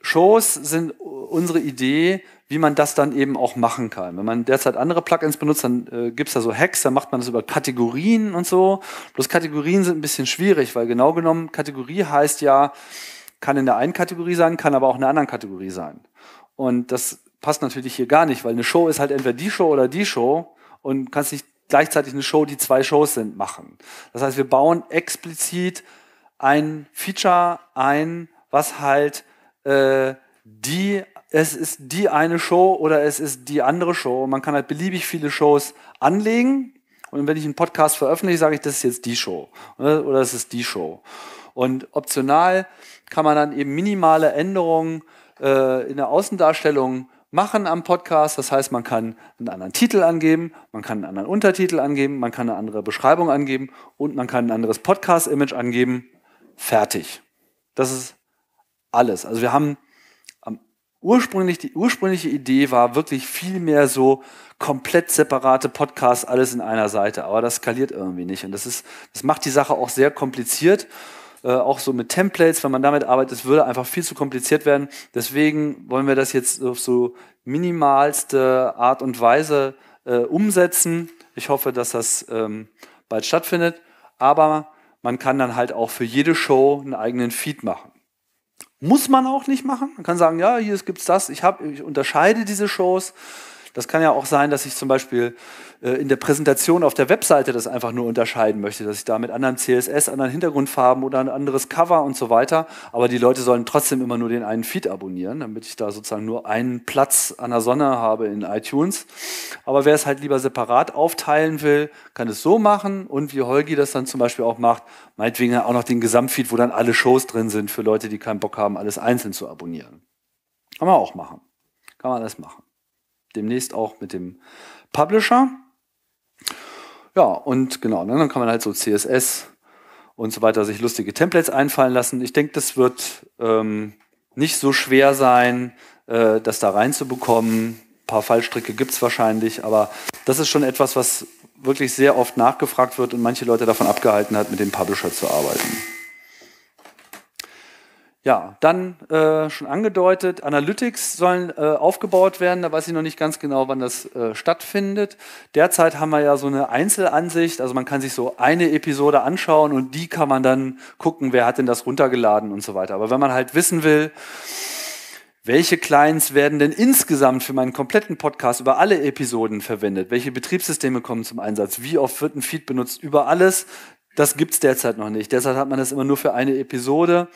Shows sind unsere Idee, wie man das dann eben auch machen kann. Wenn man derzeit andere Plugins benutzt, dann äh, gibt's da so Hacks, dann macht man das über Kategorien und so. Bloß Kategorien sind ein bisschen schwierig, weil genau genommen Kategorie heißt ja, kann in der einen Kategorie sein, kann aber auch in der anderen Kategorie sein. Und das passt natürlich hier gar nicht, weil eine Show ist halt entweder die Show oder die Show und kannst nicht gleichzeitig eine Show, die zwei Shows sind, machen. Das heißt, wir bauen explizit ein Feature ein, was halt äh, die es ist die eine Show oder es ist die andere Show. Man kann halt beliebig viele Shows anlegen. Und wenn ich einen Podcast veröffentliche, sage ich, das ist jetzt die Show ne? oder das ist die Show. Und optional kann man dann eben minimale Änderungen äh, in der Außendarstellung machen am Podcast. Das heißt, man kann einen anderen Titel angeben, man kann einen anderen Untertitel angeben, man kann eine andere Beschreibung angeben und man kann ein anderes Podcast-Image angeben. Fertig. Das ist alles. Also wir haben Ursprünglich, die ursprüngliche Idee war wirklich viel mehr so komplett separate Podcasts, alles in einer Seite. Aber das skaliert irgendwie nicht. Und das ist, das macht die Sache auch sehr kompliziert. Äh, auch so mit Templates, wenn man damit arbeitet, es würde einfach viel zu kompliziert werden. Deswegen wollen wir das jetzt auf so minimalste Art und Weise äh, umsetzen. Ich hoffe, dass das ähm, bald stattfindet. Aber man kann dann halt auch für jede Show einen eigenen Feed machen. Muss man auch nicht machen. Man kann sagen, ja, hier gibt es das, ich, hab, ich unterscheide diese Shows das kann ja auch sein, dass ich zum Beispiel äh, in der Präsentation auf der Webseite das einfach nur unterscheiden möchte, dass ich da mit anderen CSS, anderen Hintergrundfarben oder ein anderes Cover und so weiter, aber die Leute sollen trotzdem immer nur den einen Feed abonnieren, damit ich da sozusagen nur einen Platz an der Sonne habe in iTunes. Aber wer es halt lieber separat aufteilen will, kann es so machen und wie Holgi das dann zum Beispiel auch macht, meinetwegen auch noch den Gesamtfeed, wo dann alle Shows drin sind für Leute, die keinen Bock haben, alles einzeln zu abonnieren. Kann man auch machen. Kann man alles machen demnächst auch mit dem Publisher. Ja, und genau, ne, dann kann man halt so CSS und so weiter sich lustige Templates einfallen lassen. Ich denke, das wird ähm, nicht so schwer sein, äh, das da reinzubekommen. Ein paar Fallstricke gibt es wahrscheinlich, aber das ist schon etwas, was wirklich sehr oft nachgefragt wird und manche Leute davon abgehalten hat, mit dem Publisher zu arbeiten. Ja, dann äh, schon angedeutet, Analytics sollen äh, aufgebaut werden. Da weiß ich noch nicht ganz genau, wann das äh, stattfindet. Derzeit haben wir ja so eine Einzelansicht. Also man kann sich so eine Episode anschauen und die kann man dann gucken, wer hat denn das runtergeladen und so weiter. Aber wenn man halt wissen will, welche Clients werden denn insgesamt für meinen kompletten Podcast über alle Episoden verwendet? Welche Betriebssysteme kommen zum Einsatz? Wie oft wird ein Feed benutzt? Über alles. Das gibt's derzeit noch nicht. Derzeit hat man das immer nur für eine Episode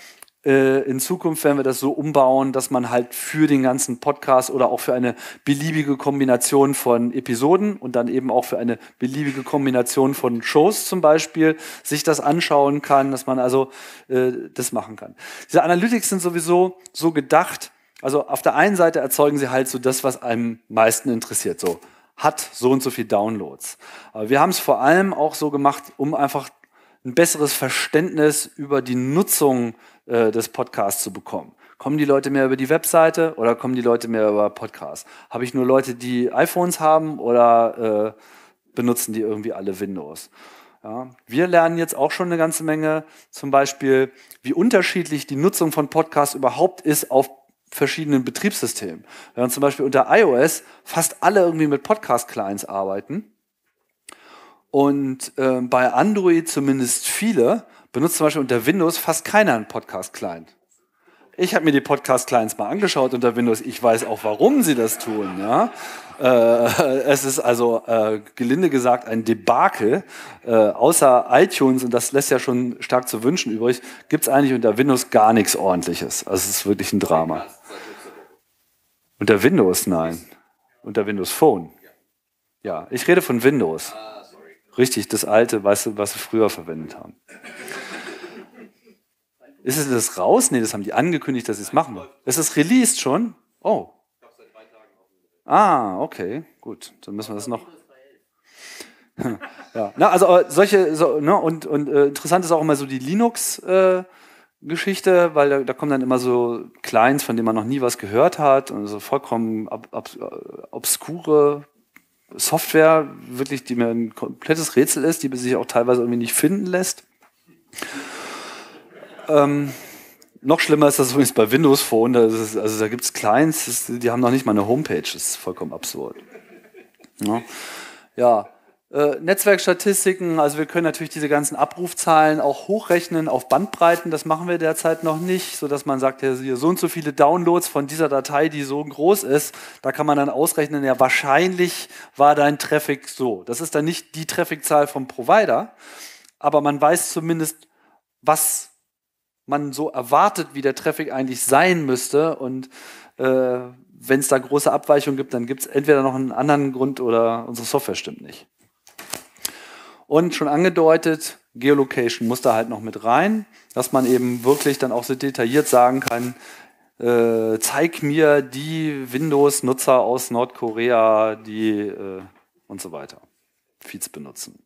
äh, in Zukunft werden wir das so umbauen, dass man halt für den ganzen Podcast oder auch für eine beliebige Kombination von Episoden und dann eben auch für eine beliebige Kombination von Shows zum Beispiel sich das anschauen kann, dass man also äh, das machen kann. Diese Analytics sind sowieso so gedacht, also auf der einen Seite erzeugen sie halt so das, was einem meisten interessiert, so hat so und so viel Downloads. Aber wir haben es vor allem auch so gemacht, um einfach ein besseres Verständnis über die Nutzung äh, des Podcasts zu bekommen. Kommen die Leute mehr über die Webseite oder kommen die Leute mehr über Podcasts? Habe ich nur Leute, die iPhones haben oder äh, benutzen die irgendwie alle Windows? Ja, wir lernen jetzt auch schon eine ganze Menge, zum Beispiel, wie unterschiedlich die Nutzung von Podcasts überhaupt ist auf verschiedenen Betriebssystemen. Während zum Beispiel unter iOS fast alle irgendwie mit Podcast-Clients arbeiten und äh, bei Android zumindest viele benutzt zum Beispiel unter Windows fast keiner einen Podcast-Client. Ich habe mir die Podcast-Clients mal angeschaut unter Windows. Ich weiß auch, warum sie das tun. Ja? Äh, es ist also äh, gelinde gesagt ein Debakel. Äh, außer iTunes, und das lässt ja schon stark zu wünschen übrig, gibt es eigentlich unter Windows gar nichts Ordentliches. Also es ist wirklich ein Drama. Unter Windows nein. Unter Windows Phone. Ja, ich rede von Windows. Richtig, das alte, weißt du, was sie früher verwendet haben. Ist es das raus? Nee, das haben die angekündigt, dass sie es machen Ist es released schon? Oh. Ah, okay, gut. Dann müssen wir das noch. ja, na, also äh, solche, so, ne, und, und äh, interessant ist auch immer so die Linux. Äh, Geschichte, weil da, da, kommen dann immer so Clients, von denen man noch nie was gehört hat und so vollkommen ob, ob, äh, obskure Software, wirklich, die mir ein komplettes Rätsel ist, die sich auch teilweise irgendwie nicht finden lässt. Ähm, noch schlimmer ist das übrigens bei Windows Phone. Da es, also da gibt es Clients, ist, die haben noch nicht mal eine Homepage. Das ist vollkommen absurd. Ja. ja. Äh, Netzwerkstatistiken, also wir können natürlich diese ganzen Abrufzahlen auch hochrechnen auf Bandbreiten, das machen wir derzeit noch nicht, sodass man sagt, hier so und so viele Downloads von dieser Datei, die so groß ist, da kann man dann ausrechnen, ja wahrscheinlich war dein Traffic so. Das ist dann nicht die Trafficzahl vom Provider, aber man weiß zumindest, was man so erwartet, wie der Traffic eigentlich sein müsste. Und äh, wenn es da große Abweichungen gibt, dann gibt es entweder noch einen anderen Grund oder unsere Software stimmt nicht. Und schon angedeutet, Geolocation muss da halt noch mit rein, dass man eben wirklich dann auch so detailliert sagen kann, äh, zeig mir die Windows-Nutzer aus Nordkorea, die äh, und so weiter Feeds benutzen.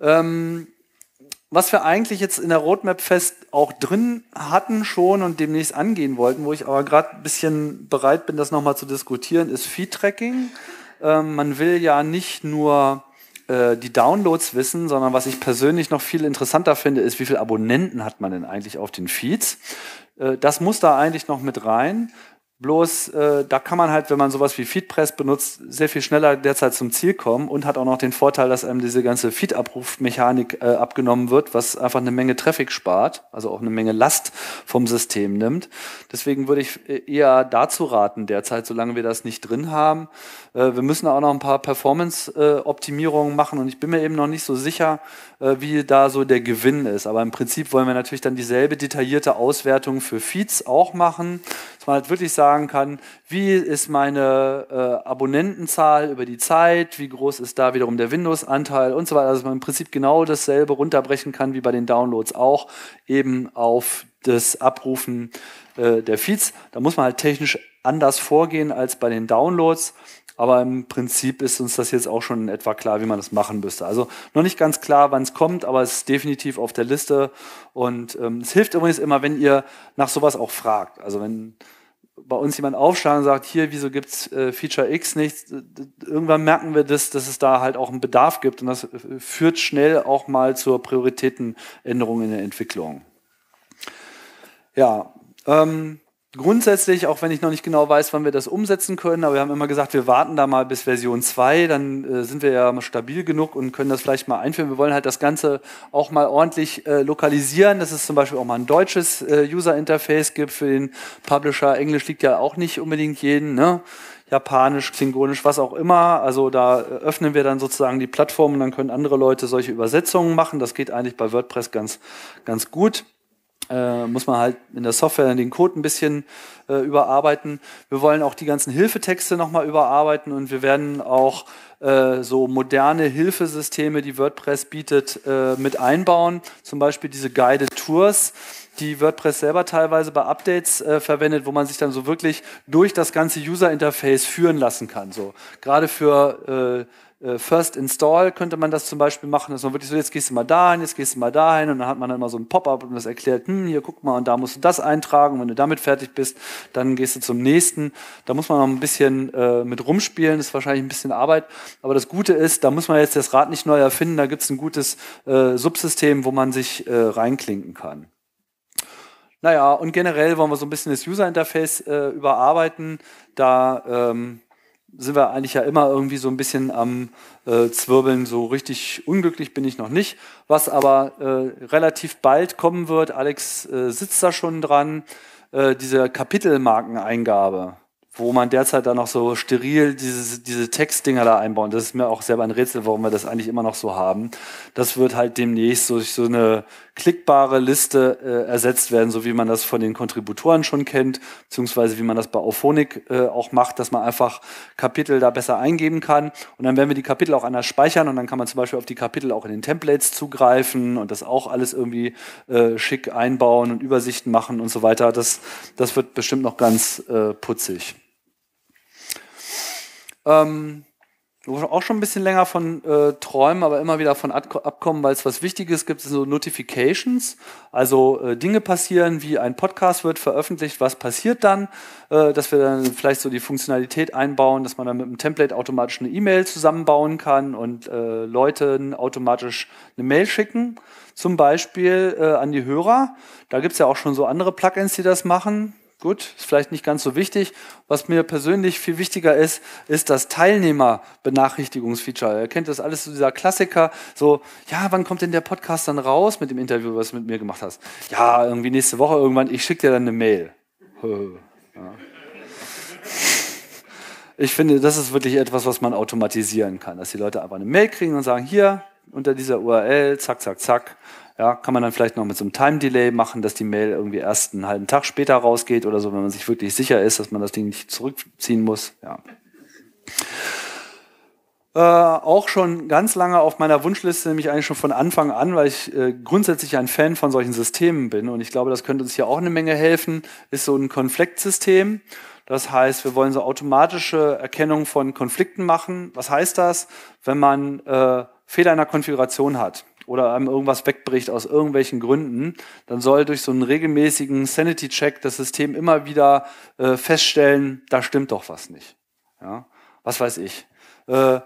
Ähm, was wir eigentlich jetzt in der Roadmap fest auch drin hatten schon und demnächst angehen wollten, wo ich aber gerade ein bisschen bereit bin, das nochmal zu diskutieren, ist Feed-Tracking. Ähm, man will ja nicht nur äh, die Downloads wissen, sondern was ich persönlich noch viel interessanter finde, ist, wie viele Abonnenten hat man denn eigentlich auf den Feeds? Äh, das muss da eigentlich noch mit rein. Bloß äh, da kann man halt, wenn man sowas wie Feedpress benutzt, sehr viel schneller derzeit zum Ziel kommen und hat auch noch den Vorteil, dass einem diese ganze Feed-Abrufmechanik äh, abgenommen wird, was einfach eine Menge Traffic spart, also auch eine Menge Last vom System nimmt. Deswegen würde ich äh, eher dazu raten derzeit, solange wir das nicht drin haben. Äh, wir müssen auch noch ein paar Performance-Optimierungen äh, machen und ich bin mir eben noch nicht so sicher, äh, wie da so der Gewinn ist. Aber im Prinzip wollen wir natürlich dann dieselbe detaillierte Auswertung für Feeds auch machen. Dass man halt wirklich sagen, sagen kann, wie ist meine äh, Abonnentenzahl über die Zeit, wie groß ist da wiederum der Windows-Anteil und so weiter. Also man im Prinzip genau dasselbe runterbrechen kann wie bei den Downloads auch, eben auf das Abrufen äh, der Feeds. Da muss man halt technisch anders vorgehen als bei den Downloads. Aber im Prinzip ist uns das jetzt auch schon in etwa klar, wie man das machen müsste. Also noch nicht ganz klar, wann es kommt, aber es ist definitiv auf der Liste. Und ähm, es hilft übrigens immer, wenn ihr nach sowas auch fragt. Also wenn bei uns jemand aufschlagen und sagt, hier, wieso gibt's äh, Feature X nicht? Irgendwann merken wir das, dass es da halt auch einen Bedarf gibt und das äh, führt schnell auch mal zur Prioritätenänderung in der Entwicklung. Ja, ähm, grundsätzlich, auch wenn ich noch nicht genau weiß, wann wir das umsetzen können, aber wir haben immer gesagt, wir warten da mal bis Version 2, dann äh, sind wir ja stabil genug und können das vielleicht mal einführen. Wir wollen halt das Ganze auch mal ordentlich äh, lokalisieren, dass es zum Beispiel auch mal ein deutsches äh, User-Interface gibt für den Publisher. Englisch liegt ja auch nicht unbedingt jeden, ne? Japanisch, Klingonisch, was auch immer. Also da äh, öffnen wir dann sozusagen die Plattform und dann können andere Leute solche Übersetzungen machen. Das geht eigentlich bei WordPress ganz, ganz gut äh, muss man halt in der Software den Code ein bisschen äh, überarbeiten. Wir wollen auch die ganzen Hilfetexte nochmal überarbeiten und wir werden auch äh, so moderne Hilfesysteme, die WordPress bietet, äh, mit einbauen. Zum Beispiel diese Guided Tours, die WordPress selber teilweise bei Updates äh, verwendet, wo man sich dann so wirklich durch das ganze User Interface führen lassen kann. So gerade für äh, äh, first Install könnte man das zum Beispiel machen, dass man wirklich so, jetzt gehst du mal dahin, jetzt gehst du mal dahin und dann hat man dann mal so ein Pop-up und das erklärt, hm, hier guck mal und da musst du das eintragen und wenn du damit fertig bist, dann gehst du zum nächsten. Da muss man noch ein bisschen äh, mit rumspielen, das ist wahrscheinlich ein bisschen Arbeit, aber das Gute ist, da muss man jetzt das Rad nicht neu erfinden, da gibt es ein gutes äh, Subsystem, wo man sich äh, reinklinken kann. Naja, und generell wollen wir so ein bisschen das User-Interface äh, überarbeiten, da... Ähm, sind wir eigentlich ja immer irgendwie so ein bisschen am äh, Zwirbeln. So richtig unglücklich bin ich noch nicht. Was aber äh, relativ bald kommen wird, Alex äh, sitzt da schon dran, äh, diese Kapitelmarkeneingabe, wo man derzeit da noch so steril diese, diese Textdinger da einbauen. Das ist mir auch selber ein Rätsel, warum wir das eigentlich immer noch so haben. Das wird halt demnächst so, so eine klickbare Liste äh, ersetzt werden, so wie man das von den Kontributoren schon kennt, beziehungsweise wie man das bei Auphonic äh, auch macht, dass man einfach Kapitel da besser eingeben kann. Und dann werden wir die Kapitel auch anders speichern und dann kann man zum Beispiel auf die Kapitel auch in den Templates zugreifen und das auch alles irgendwie äh, schick einbauen und Übersichten machen und so weiter. Das, das wird bestimmt noch ganz äh, putzig. Ähm, auch schon ein bisschen länger von äh, träumen, aber immer wieder von Ad Abkommen, weil es was Wichtiges gibt, sind so Notifications, also äh, Dinge passieren, wie ein Podcast wird veröffentlicht, was passiert dann, äh, dass wir dann vielleicht so die Funktionalität einbauen, dass man dann mit einem Template automatisch eine E-Mail zusammenbauen kann und äh, Leuten automatisch eine Mail schicken, zum Beispiel äh, an die Hörer. Da gibt's ja auch schon so andere Plugins, die das machen. Gut, ist vielleicht nicht ganz so wichtig. Was mir persönlich viel wichtiger ist, ist das Teilnehmerbenachrichtigungsfeature. benachrichtigungsfeature Ihr kennt das alles, so dieser Klassiker, so, ja, wann kommt denn der Podcast dann raus mit dem Interview, was du mit mir gemacht hast? Ja, irgendwie nächste Woche irgendwann, ich schicke dir dann eine Mail. Ich finde, das ist wirklich etwas, was man automatisieren kann, dass die Leute einfach eine Mail kriegen und sagen, hier, unter dieser URL, zack, zack, zack, ja, kann man dann vielleicht noch mit so einem Time-Delay machen, dass die Mail irgendwie erst einen halben Tag später rausgeht oder so, wenn man sich wirklich sicher ist, dass man das Ding nicht zurückziehen muss. Ja. Äh, auch schon ganz lange auf meiner Wunschliste, nämlich eigentlich schon von Anfang an, weil ich äh, grundsätzlich ein Fan von solchen Systemen bin und ich glaube, das könnte uns hier auch eine Menge helfen, ist so ein Konfliktsystem. Das heißt, wir wollen so automatische Erkennung von Konflikten machen. Was heißt das, wenn man äh, Fehler in der Konfiguration hat? oder einem irgendwas wegbricht aus irgendwelchen Gründen, dann soll durch so einen regelmäßigen Sanity-Check das System immer wieder äh, feststellen, da stimmt doch was nicht. Ja? Was weiß ich. Äh,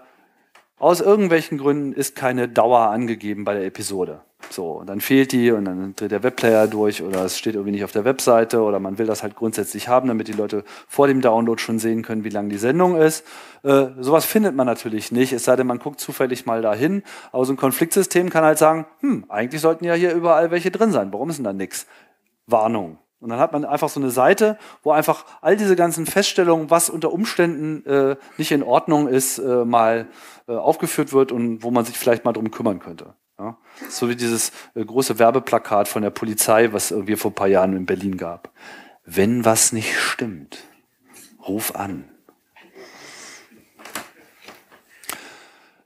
aus irgendwelchen Gründen ist keine Dauer angegeben bei der Episode. So, und dann fehlt die und dann dreht der Webplayer durch oder es steht irgendwie nicht auf der Webseite oder man will das halt grundsätzlich haben, damit die Leute vor dem Download schon sehen können, wie lang die Sendung ist. Äh, sowas findet man natürlich nicht, es sei denn, man guckt zufällig mal dahin. Aber so ein Konfliktsystem kann halt sagen, hm, eigentlich sollten ja hier überall welche drin sein, warum ist denn da nichts? Warnung. Und dann hat man einfach so eine Seite, wo einfach all diese ganzen Feststellungen, was unter Umständen äh, nicht in Ordnung ist, äh, mal äh, aufgeführt wird und wo man sich vielleicht mal drum kümmern könnte. Ja? So wie dieses äh, große Werbeplakat von der Polizei, was irgendwie vor ein paar Jahren in Berlin gab. Wenn was nicht stimmt, ruf an.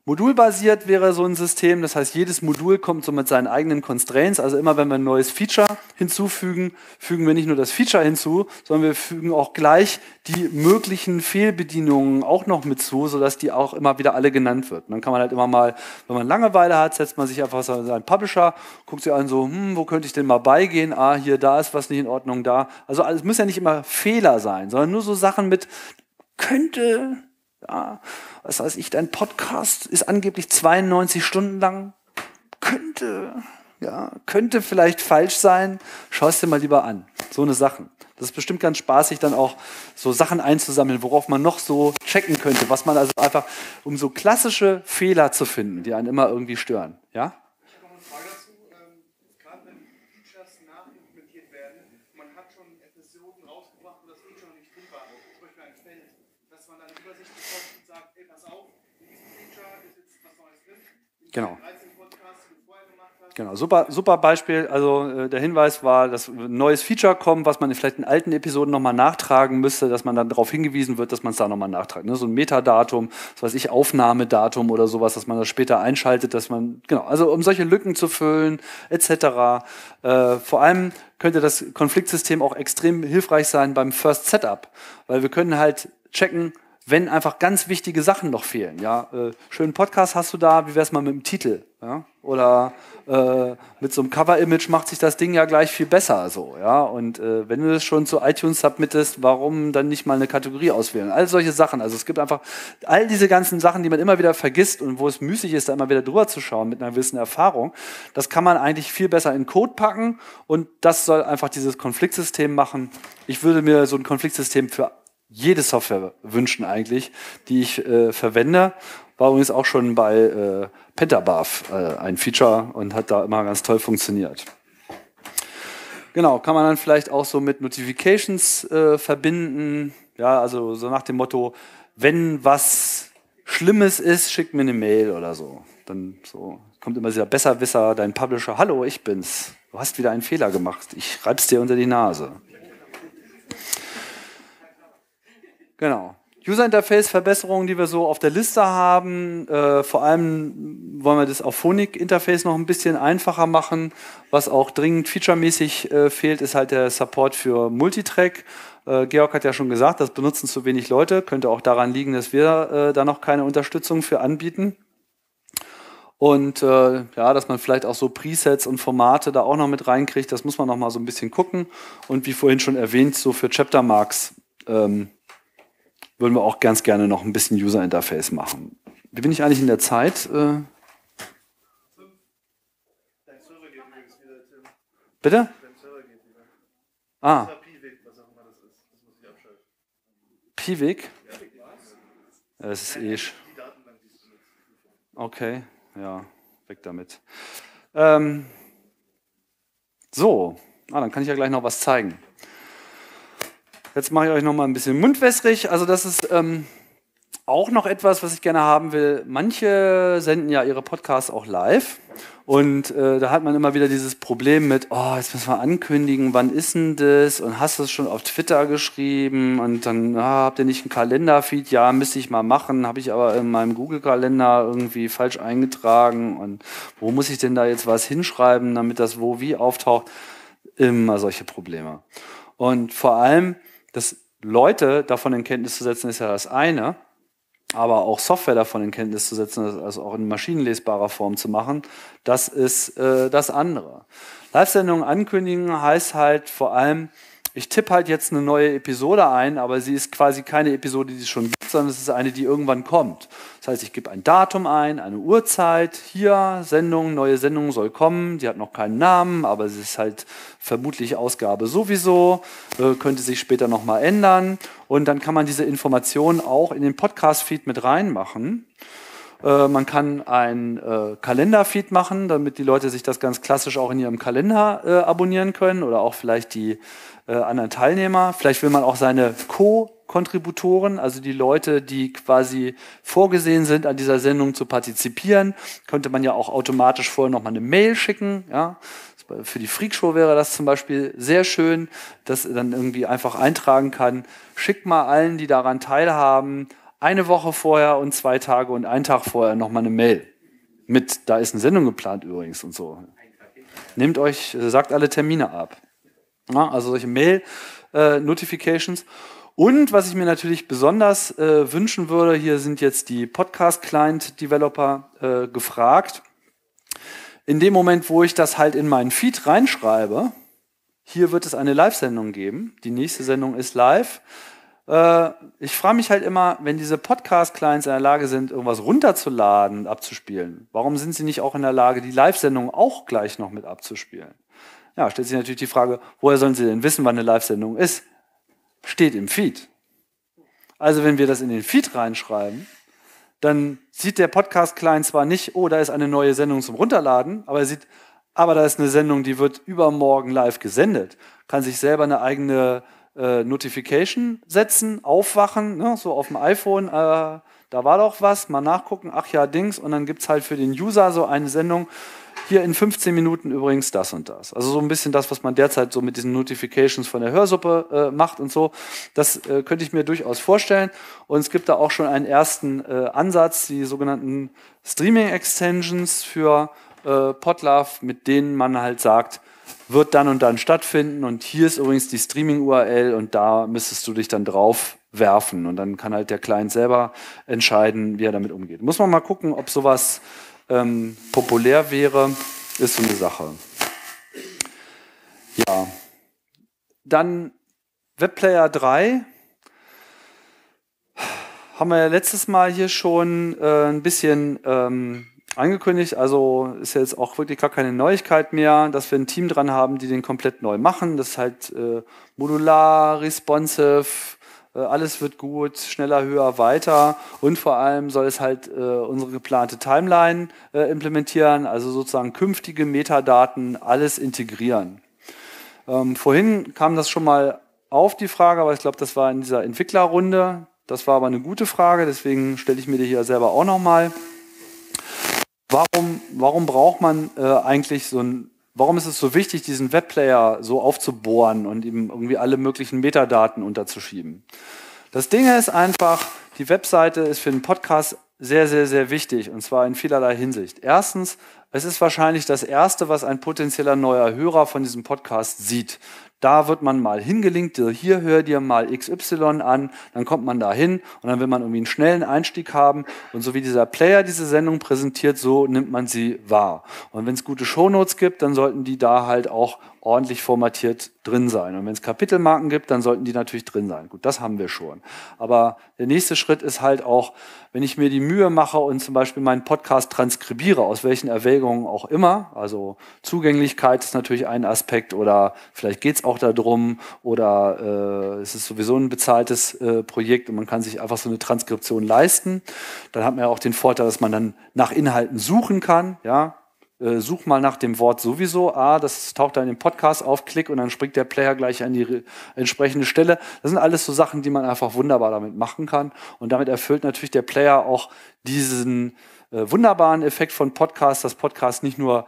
Modulbasiert wäre so ein System, das heißt, jedes Modul kommt so mit seinen eigenen Constraints. Also immer wenn wir ein neues Feature hinzufügen, fügen wir nicht nur das Feature hinzu, sondern wir fügen auch gleich die möglichen Fehlbedienungen auch noch mit zu, sodass die auch immer wieder alle genannt wird. Und dann kann man halt immer mal, wenn man Langeweile hat, setzt man sich einfach so seinen Publisher, guckt sich an so, hm, wo könnte ich denn mal beigehen? Ah, hier, da ist was nicht in Ordnung, da. Also es müssen ja nicht immer Fehler sein, sondern nur so Sachen mit könnte ja, was weiß ich, dein Podcast ist angeblich 92 Stunden lang. Könnte, ja, könnte vielleicht falsch sein. Schau es dir mal lieber an. So eine Sachen. Das ist bestimmt ganz spaßig, dann auch so Sachen einzusammeln, worauf man noch so checken könnte, was man also einfach, um so klassische Fehler zu finden, die einen immer irgendwie stören. Ja? Genau. Genau, super, super Beispiel. Also äh, der Hinweis war, dass ein neues Feature kommt, was man vielleicht in alten Episoden nochmal nachtragen müsste, dass man dann darauf hingewiesen wird, dass man es da nochmal nachtragt. Ne? So ein Metadatum, was weiß ich, Aufnahmedatum oder sowas, dass man das später einschaltet, dass man, genau, also um solche Lücken zu füllen, etc. Äh, vor allem könnte das Konfliktsystem auch extrem hilfreich sein beim First Setup, weil wir können halt checken, wenn einfach ganz wichtige Sachen noch fehlen. Ja, äh, schönen Podcast hast du da, wie wär's mal mit dem Titel? Ja? Oder äh, mit so einem Cover-Image macht sich das Ding ja gleich viel besser. So, ja? Und äh, wenn du das schon zu iTunes submittest, warum dann nicht mal eine Kategorie auswählen? All solche Sachen. Also es gibt einfach all diese ganzen Sachen, die man immer wieder vergisst und wo es müßig ist, da immer wieder drüber zu schauen mit einer gewissen Erfahrung. Das kann man eigentlich viel besser in Code packen und das soll einfach dieses Konfliktsystem machen. Ich würde mir so ein Konfliktsystem für jede Software wünschen eigentlich, die ich äh, verwende. War übrigens auch schon bei äh, Petabarf äh, ein Feature und hat da immer ganz toll funktioniert. Genau, kann man dann vielleicht auch so mit Notifications äh, verbinden. Ja, also so nach dem Motto, wenn was Schlimmes ist, schick mir eine Mail oder so. Dann so kommt immer dieser Besserwisser, dein Publisher, hallo, ich bin's. Du hast wieder einen Fehler gemacht. Ich reib's dir unter die Nase. Genau. User-Interface-Verbesserungen, die wir so auf der Liste haben. Äh, vor allem wollen wir das auf Phonic-Interface noch ein bisschen einfacher machen. Was auch dringend featuremäßig äh, fehlt, ist halt der Support für Multitrack. Äh, Georg hat ja schon gesagt, das benutzen zu wenig Leute. Könnte auch daran liegen, dass wir äh, da noch keine Unterstützung für anbieten. Und äh, ja, dass man vielleicht auch so Presets und Formate da auch noch mit reinkriegt, das muss man noch mal so ein bisschen gucken. Und wie vorhin schon erwähnt, so für Chapter Marks ähm, würden wir auch ganz gerne noch ein bisschen User Interface machen. Wie bin ich eigentlich in der Zeit? Äh? Bitte? Ah. Piwik? es ist eh. Okay, ja, weg damit. Ähm. So, ah, dann kann ich ja gleich noch was zeigen. Jetzt mache ich euch noch mal ein bisschen mundwässrig. Also das ist ähm, auch noch etwas, was ich gerne haben will. Manche senden ja ihre Podcasts auch live. Und äh, da hat man immer wieder dieses Problem mit, oh, jetzt müssen wir ankündigen, wann ist denn das? Und hast du es schon auf Twitter geschrieben? Und dann ah, habt ihr nicht einen Kalenderfeed? Ja, müsste ich mal machen. Habe ich aber in meinem Google-Kalender irgendwie falsch eingetragen. Und wo muss ich denn da jetzt was hinschreiben, damit das wo wie auftaucht? Immer solche Probleme. Und vor allem, das Leute davon in Kenntnis zu setzen, ist ja das eine, aber auch Software davon in Kenntnis zu setzen, also auch in maschinenlesbarer Form zu machen, das ist äh, das andere. Live-Sendungen ankündigen heißt halt vor allem, ich tippe halt jetzt eine neue Episode ein, aber sie ist quasi keine Episode, die es schon gibt, sondern es ist eine, die irgendwann kommt. Das heißt, ich gebe ein Datum ein, eine Uhrzeit, hier Sendung, neue Sendung soll kommen, die hat noch keinen Namen, aber sie ist halt vermutlich Ausgabe sowieso, äh, könnte sich später nochmal ändern und dann kann man diese Informationen auch in den Podcast-Feed mit reinmachen. Äh, man kann ein äh, Kalenderfeed machen, damit die Leute sich das ganz klassisch auch in ihrem Kalender äh, abonnieren können oder auch vielleicht die äh, anderen Teilnehmer. Vielleicht will man auch seine Co-Kontributoren, also die Leute, die quasi vorgesehen sind, an dieser Sendung zu partizipieren, könnte man ja auch automatisch vorher nochmal eine Mail schicken. Ja? Für die Freakshow wäre das zum Beispiel sehr schön, dass dann irgendwie einfach eintragen kann, schick mal allen, die daran teilhaben, eine Woche vorher und zwei Tage und einen Tag vorher nochmal eine Mail. Mit, da ist eine Sendung geplant übrigens und so. Nehmt euch, äh, sagt alle Termine ab. Ja, also solche Mail-Notifications. Äh, und was ich mir natürlich besonders äh, wünschen würde, hier sind jetzt die Podcast-Client-Developer äh, gefragt. In dem Moment, wo ich das halt in meinen Feed reinschreibe, hier wird es eine Live-Sendung geben. Die nächste Sendung ist live. Äh, ich frage mich halt immer, wenn diese Podcast-Clients in der Lage sind, irgendwas runterzuladen, abzuspielen, warum sind sie nicht auch in der Lage, die Live-Sendung auch gleich noch mit abzuspielen? Ja, stellt sich natürlich die Frage, woher sollen sie denn wissen, wann eine Live-Sendung ist? Steht im Feed. Also wenn wir das in den Feed reinschreiben, dann sieht der Podcast-Client zwar nicht, oh, da ist eine neue Sendung zum Runterladen, aber er sieht, aber da ist eine Sendung, die wird übermorgen live gesendet, kann sich selber eine eigene äh, Notification setzen, aufwachen, ne, so auf dem iPhone, äh, da war doch was, mal nachgucken, ach ja, Dings, und dann gibt's halt für den User so eine Sendung, hier in 15 Minuten übrigens das und das. Also so ein bisschen das, was man derzeit so mit diesen Notifications von der Hörsuppe äh, macht und so. Das äh, könnte ich mir durchaus vorstellen. Und es gibt da auch schon einen ersten äh, Ansatz, die sogenannten Streaming Extensions für äh, Podlove, mit denen man halt sagt, wird dann und dann stattfinden und hier ist übrigens die Streaming-URL und da müsstest du dich dann drauf werfen und dann kann halt der Client selber entscheiden, wie er damit umgeht. Muss man mal gucken, ob sowas ähm, populär wäre, ist so eine Sache. Ja, dann Webplayer 3 haben wir ja letztes Mal hier schon äh, ein bisschen ähm, angekündigt. Also ist jetzt auch wirklich gar keine Neuigkeit mehr, dass wir ein Team dran haben, die den komplett neu machen. Das ist halt äh, modular, responsive, äh, alles wird gut, schneller, höher, weiter. Und vor allem soll es halt äh, unsere geplante Timeline äh, implementieren, also sozusagen künftige Metadaten, alles integrieren. Ähm, vorhin kam das schon mal auf die Frage, aber ich glaube, das war in dieser Entwicklerrunde. Das war aber eine gute Frage, deswegen stelle ich mir die hier selber auch nochmal. mal warum, warum braucht man äh, eigentlich so ein, warum ist es so wichtig, diesen Webplayer so aufzubohren und ihm irgendwie alle möglichen Metadaten unterzuschieben? Das Ding ist einfach, die Webseite ist für einen Podcast sehr, sehr, sehr wichtig und zwar in vielerlei Hinsicht. Erstens, es ist wahrscheinlich das Erste, was ein potenzieller neuer Hörer von diesem Podcast sieht da wird man mal hingelinkt, hier hör dir mal XY an, dann kommt man da hin und dann will man irgendwie einen schnellen Einstieg haben. Und so wie dieser Player diese Sendung präsentiert, so nimmt man sie wahr. Und wenn es gute Shownotes gibt, dann sollten die da halt auch ordentlich formatiert drin sein. Und wenn es Kapitelmarken gibt, dann sollten die natürlich drin sein. Gut, das haben wir schon. Aber der nächste Schritt ist halt auch, wenn ich mir die Mühe mache und zum Beispiel meinen Podcast transkribiere, aus welchen Erwägungen auch immer, also Zugänglichkeit ist natürlich ein Aspekt oder vielleicht geht es auch darum oder äh, es ist sowieso ein bezahltes äh, Projekt und man kann sich einfach so eine Transkription leisten. Dann hat man ja auch den Vorteil, dass man dann nach Inhalten suchen kann. Ja, äh, such mal nach dem Wort sowieso. Ah, das taucht dann im Podcast auf, klick und dann springt der Player gleich an die entsprechende Stelle. Das sind alles so Sachen, die man einfach wunderbar damit machen kann. Und damit erfüllt natürlich der Player auch diesen äh, wunderbaren Effekt von Podcast, dass Podcast nicht nur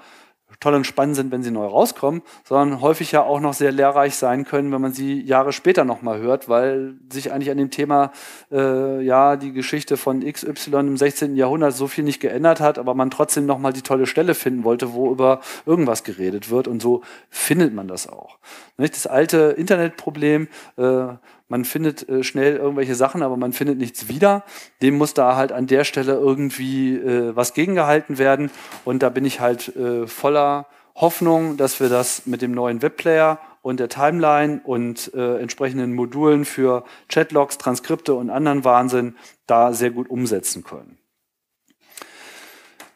toll und spannend sind, wenn sie neu rauskommen, sondern häufig ja auch noch sehr lehrreich sein können, wenn man sie Jahre später nochmal hört, weil sich eigentlich an dem Thema, äh, ja, die Geschichte von XY im 16. Jahrhundert so viel nicht geändert hat, aber man trotzdem nochmal die tolle Stelle finden wollte, wo über irgendwas geredet wird. Und so findet man das auch. Nicht? Das alte Internetproblem, äh, man findet äh, schnell irgendwelche Sachen, aber man findet nichts wieder. Dem muss da halt an der Stelle irgendwie äh, was gegengehalten werden. Und da bin ich halt äh, voller Hoffnung, dass wir das mit dem neuen Webplayer und der Timeline und äh, entsprechenden Modulen für Chatlogs, Transkripte und anderen Wahnsinn da sehr gut umsetzen können.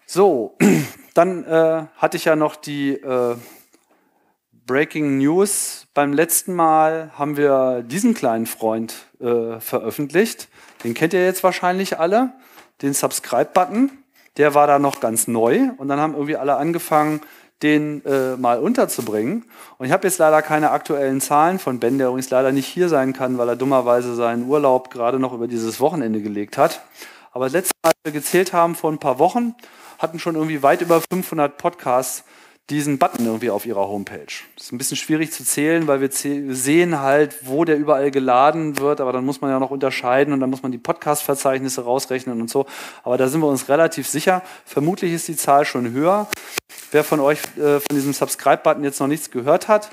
So, dann äh, hatte ich ja noch die äh, Breaking News. Beim letzten Mal haben wir diesen kleinen Freund äh, veröffentlicht. Den kennt ihr jetzt wahrscheinlich alle. Den Subscribe-Button. Der war da noch ganz neu. Und dann haben irgendwie alle angefangen, den äh, mal unterzubringen. Und ich habe jetzt leider keine aktuellen Zahlen von Ben, der übrigens leider nicht hier sein kann, weil er dummerweise seinen Urlaub gerade noch über dieses Wochenende gelegt hat. Aber das letzte Mal, als wir gezählt haben, vor ein paar Wochen, hatten schon irgendwie weit über 500 Podcasts diesen Button irgendwie auf ihrer Homepage. Das ist ein bisschen schwierig zu zählen, weil wir sehen halt, wo der überall geladen wird, aber dann muss man ja noch unterscheiden und dann muss man die Podcast-Verzeichnisse rausrechnen und so. Aber da sind wir uns relativ sicher. Vermutlich ist die Zahl schon höher. Wer von euch äh, von diesem Subscribe-Button jetzt noch nichts gehört hat,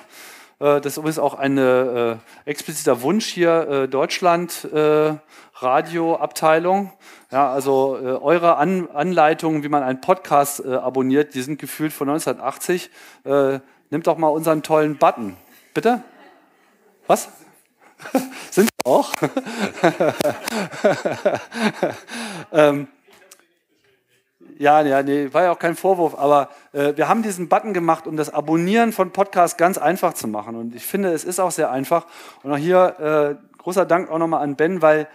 äh, das ist übrigens auch ein äh, expliziter Wunsch hier, äh, Deutschland äh, Radio-Abteilung. Ja, also äh, eure An Anleitungen, wie man einen Podcast äh, abonniert, die sind gefühlt von 1980. Äh, nimmt doch mal unseren tollen Button. Bitte? Was? sind wir auch? ähm, ja, ja, nee, war ja auch kein Vorwurf, aber äh, wir haben diesen Button gemacht, um das Abonnieren von Podcasts ganz einfach zu machen. Und ich finde, es ist auch sehr einfach. Und auch hier äh, großer Dank auch nochmal an Ben, weil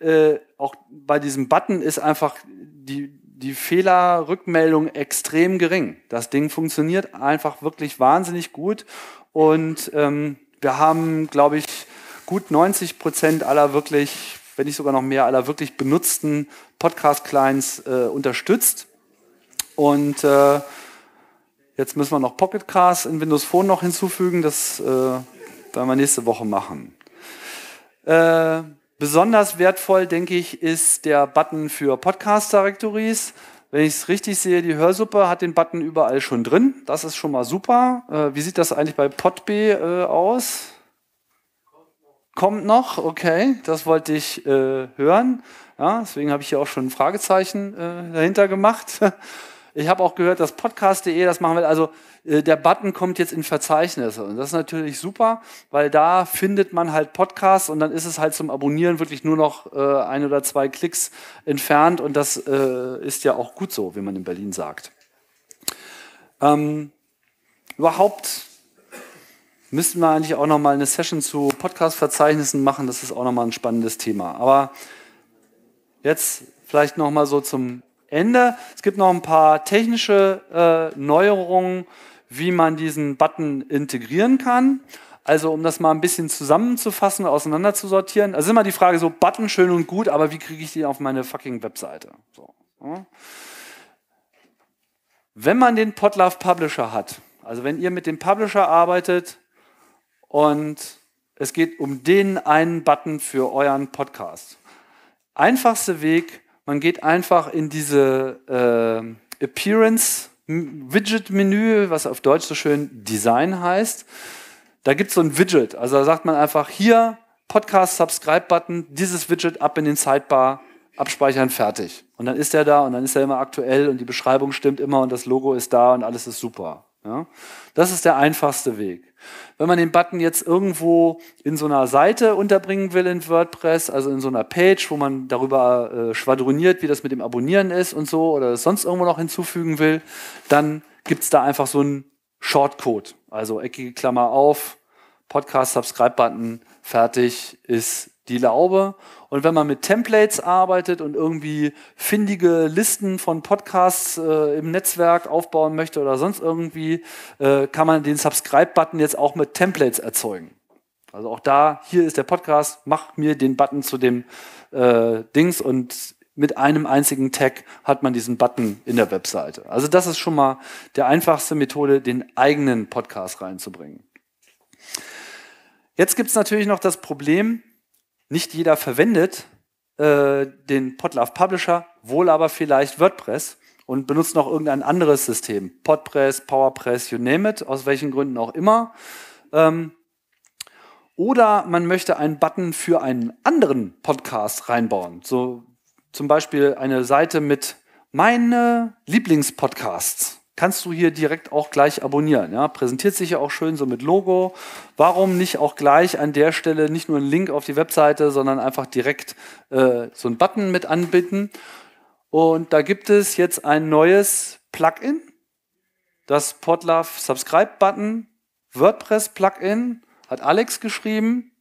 äh, auch bei diesem Button ist einfach die, die Fehlerrückmeldung extrem gering. Das Ding funktioniert einfach wirklich wahnsinnig gut und ähm, wir haben, glaube ich, gut 90 Prozent aller wirklich, wenn nicht sogar noch mehr, aller wirklich benutzten Podcast-Clients äh, unterstützt. Und äh, jetzt müssen wir noch Pocket Cast in Windows Phone noch hinzufügen. Das äh, werden wir nächste Woche machen. Äh, Besonders wertvoll, denke ich, ist der Button für Podcast-Directories. Wenn ich es richtig sehe, die Hörsuppe hat den Button überall schon drin. Das ist schon mal super. Äh, wie sieht das eigentlich bei Podbay äh, aus? Kommt noch. Kommt noch, okay. Das wollte ich äh, hören. Ja, deswegen habe ich hier auch schon ein Fragezeichen äh, dahinter gemacht. Ich habe auch gehört, dass podcast.de das machen wir, Also äh, der Button kommt jetzt in Verzeichnisse. Und das ist natürlich super, weil da findet man halt Podcasts und dann ist es halt zum Abonnieren wirklich nur noch äh, ein oder zwei Klicks entfernt. Und das äh, ist ja auch gut so, wie man in Berlin sagt. Ähm, überhaupt müssten wir eigentlich auch nochmal eine Session zu Podcast-Verzeichnissen machen. Das ist auch nochmal ein spannendes Thema. Aber jetzt vielleicht nochmal so zum Ende. Es gibt noch ein paar technische äh, Neuerungen, wie man diesen Button integrieren kann. Also um das mal ein bisschen zusammenzufassen, auseinanderzusortieren. Also ist immer die Frage so, Button schön und gut, aber wie kriege ich die auf meine fucking Webseite? So, ne? Wenn man den Podlove Publisher hat, also wenn ihr mit dem Publisher arbeitet und es geht um den einen Button für euren Podcast. Einfachste Weg, man geht einfach in diese äh, Appearance Widget Menü, was auf Deutsch so schön Design heißt. Da gibt es so ein Widget. Also da sagt man einfach hier Podcast Subscribe Button, dieses Widget ab in den Sidebar, abspeichern, fertig. Und dann ist er da und dann ist er immer aktuell und die Beschreibung stimmt immer und das Logo ist da und alles ist super. Ja? Das ist der einfachste Weg. Wenn man den Button jetzt irgendwo in so einer Seite unterbringen will in WordPress, also in so einer Page, wo man darüber äh, schwadroniert, wie das mit dem Abonnieren ist und so oder das sonst irgendwo noch hinzufügen will, dann gibt's da einfach so einen Shortcode. Also eckige Klammer auf, Podcast-Subscribe-Button, fertig ist die Laube. Und wenn man mit Templates arbeitet und irgendwie findige Listen von Podcasts äh, im Netzwerk aufbauen möchte oder sonst irgendwie, äh, kann man den Subscribe-Button jetzt auch mit Templates erzeugen. Also auch da, hier ist der Podcast, mach mir den Button zu dem äh, Dings und mit einem einzigen Tag hat man diesen Button in der Webseite. Also das ist schon mal der einfachste Methode, den eigenen Podcast reinzubringen. Jetzt gibt's natürlich noch das Problem, nicht jeder verwendet äh, den Podlove Publisher, wohl aber vielleicht WordPress und benutzt noch irgendein anderes System. Podpress, PowerPress, you name it, aus welchen Gründen auch immer. Ähm, oder man möchte einen Button für einen anderen Podcast reinbauen. So zum Beispiel eine Seite mit meine Lieblingspodcasts kannst du hier direkt auch gleich abonnieren. Ja? Präsentiert sich ja auch schön so mit Logo. Warum nicht auch gleich an der Stelle nicht nur einen Link auf die Webseite, sondern einfach direkt äh, so einen Button mit anbieten? Und da gibt es jetzt ein neues Plugin, das Podlove Subscribe Button, WordPress Plugin, hat Alex geschrieben.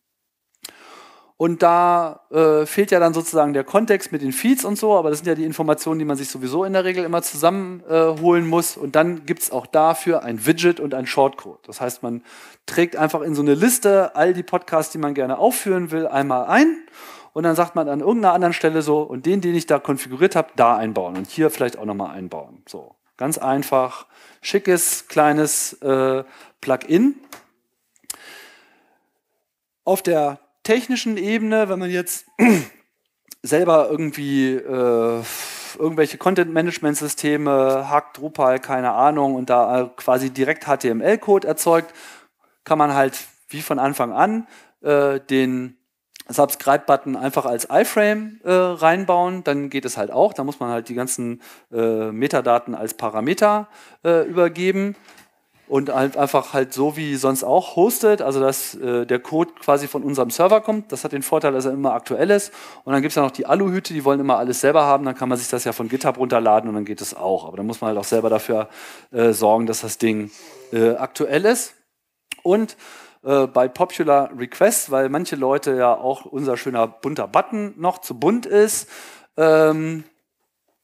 Und da äh, fehlt ja dann sozusagen der Kontext mit den Feeds und so, aber das sind ja die Informationen, die man sich sowieso in der Regel immer zusammenholen äh, muss. Und dann gibt es auch dafür ein Widget und ein Shortcode. Das heißt, man trägt einfach in so eine Liste all die Podcasts, die man gerne aufführen will, einmal ein. Und dann sagt man an irgendeiner anderen Stelle so, und den, den ich da konfiguriert habe, da einbauen und hier vielleicht auch nochmal einbauen. So, ganz einfach, schickes, kleines äh, Plugin. Auf der technischen Ebene, wenn man jetzt selber irgendwie äh, irgendwelche Content-Management-Systeme hackt, Drupal, keine Ahnung, und da äh, quasi direkt HTML-Code erzeugt, kann man halt wie von Anfang an äh, den Subscribe-Button einfach als iframe äh, reinbauen, dann geht es halt auch. Da muss man halt die ganzen äh, Metadaten als Parameter äh, übergeben und einfach halt so wie sonst auch hostet, also dass äh, der Code quasi von unserem Server kommt. Das hat den Vorteil, dass er immer aktuell ist. Und dann gibt es ja noch die Aluhüte, die wollen immer alles selber haben. Dann kann man sich das ja von GitHub runterladen und dann geht es auch. Aber dann muss man halt auch selber dafür äh, sorgen, dass das Ding äh, aktuell ist. Und äh, bei Popular Requests, weil manche Leute ja auch unser schöner bunter Button noch zu bunt ist, ähm,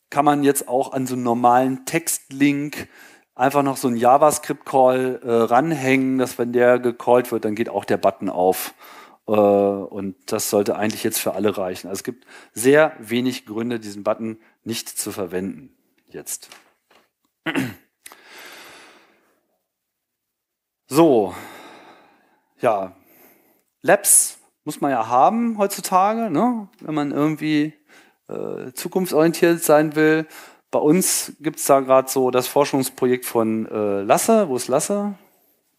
kann man jetzt auch an so einen normalen Textlink einfach noch so einen JavaScript-Call äh, ranhängen, dass wenn der gecallt wird, dann geht auch der Button auf. Äh, und das sollte eigentlich jetzt für alle reichen. Also es gibt sehr wenig Gründe, diesen Button nicht zu verwenden. Jetzt. So, ja, Labs muss man ja haben heutzutage, ne? wenn man irgendwie äh, zukunftsorientiert sein will. Bei uns gibt es da gerade so das Forschungsprojekt von äh, Lasse. Wo ist Lasse?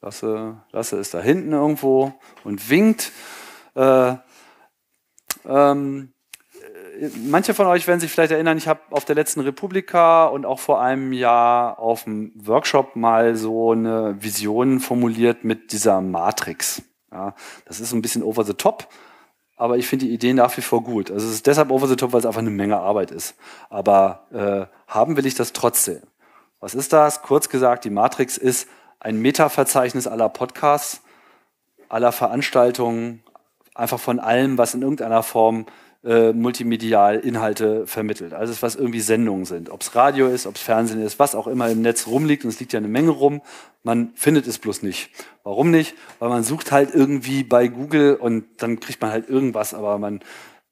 Lasse? Lasse ist da hinten irgendwo und winkt. Äh, ähm, äh, manche von euch werden sich vielleicht erinnern, ich habe auf der letzten Republika und auch vor einem Jahr auf dem Workshop mal so eine Vision formuliert mit dieser Matrix. Ja, das ist ein bisschen over the top, aber ich finde die Idee nach wie vor gut. Also es ist deshalb over the top, weil es einfach eine Menge Arbeit ist. Aber äh, haben will ich das trotzdem. Was ist das? Kurz gesagt, die Matrix ist ein Meta-Verzeichnis aller Podcasts, aller Veranstaltungen, einfach von allem, was in irgendeiner Form äh, multimedial Inhalte vermittelt. Also was irgendwie Sendungen sind. Ob es Radio ist, ob es Fernsehen ist, was auch immer im Netz rumliegt. Und es liegt ja eine Menge rum. Man findet es bloß nicht. Warum nicht? Weil man sucht halt irgendwie bei Google und dann kriegt man halt irgendwas. Aber man,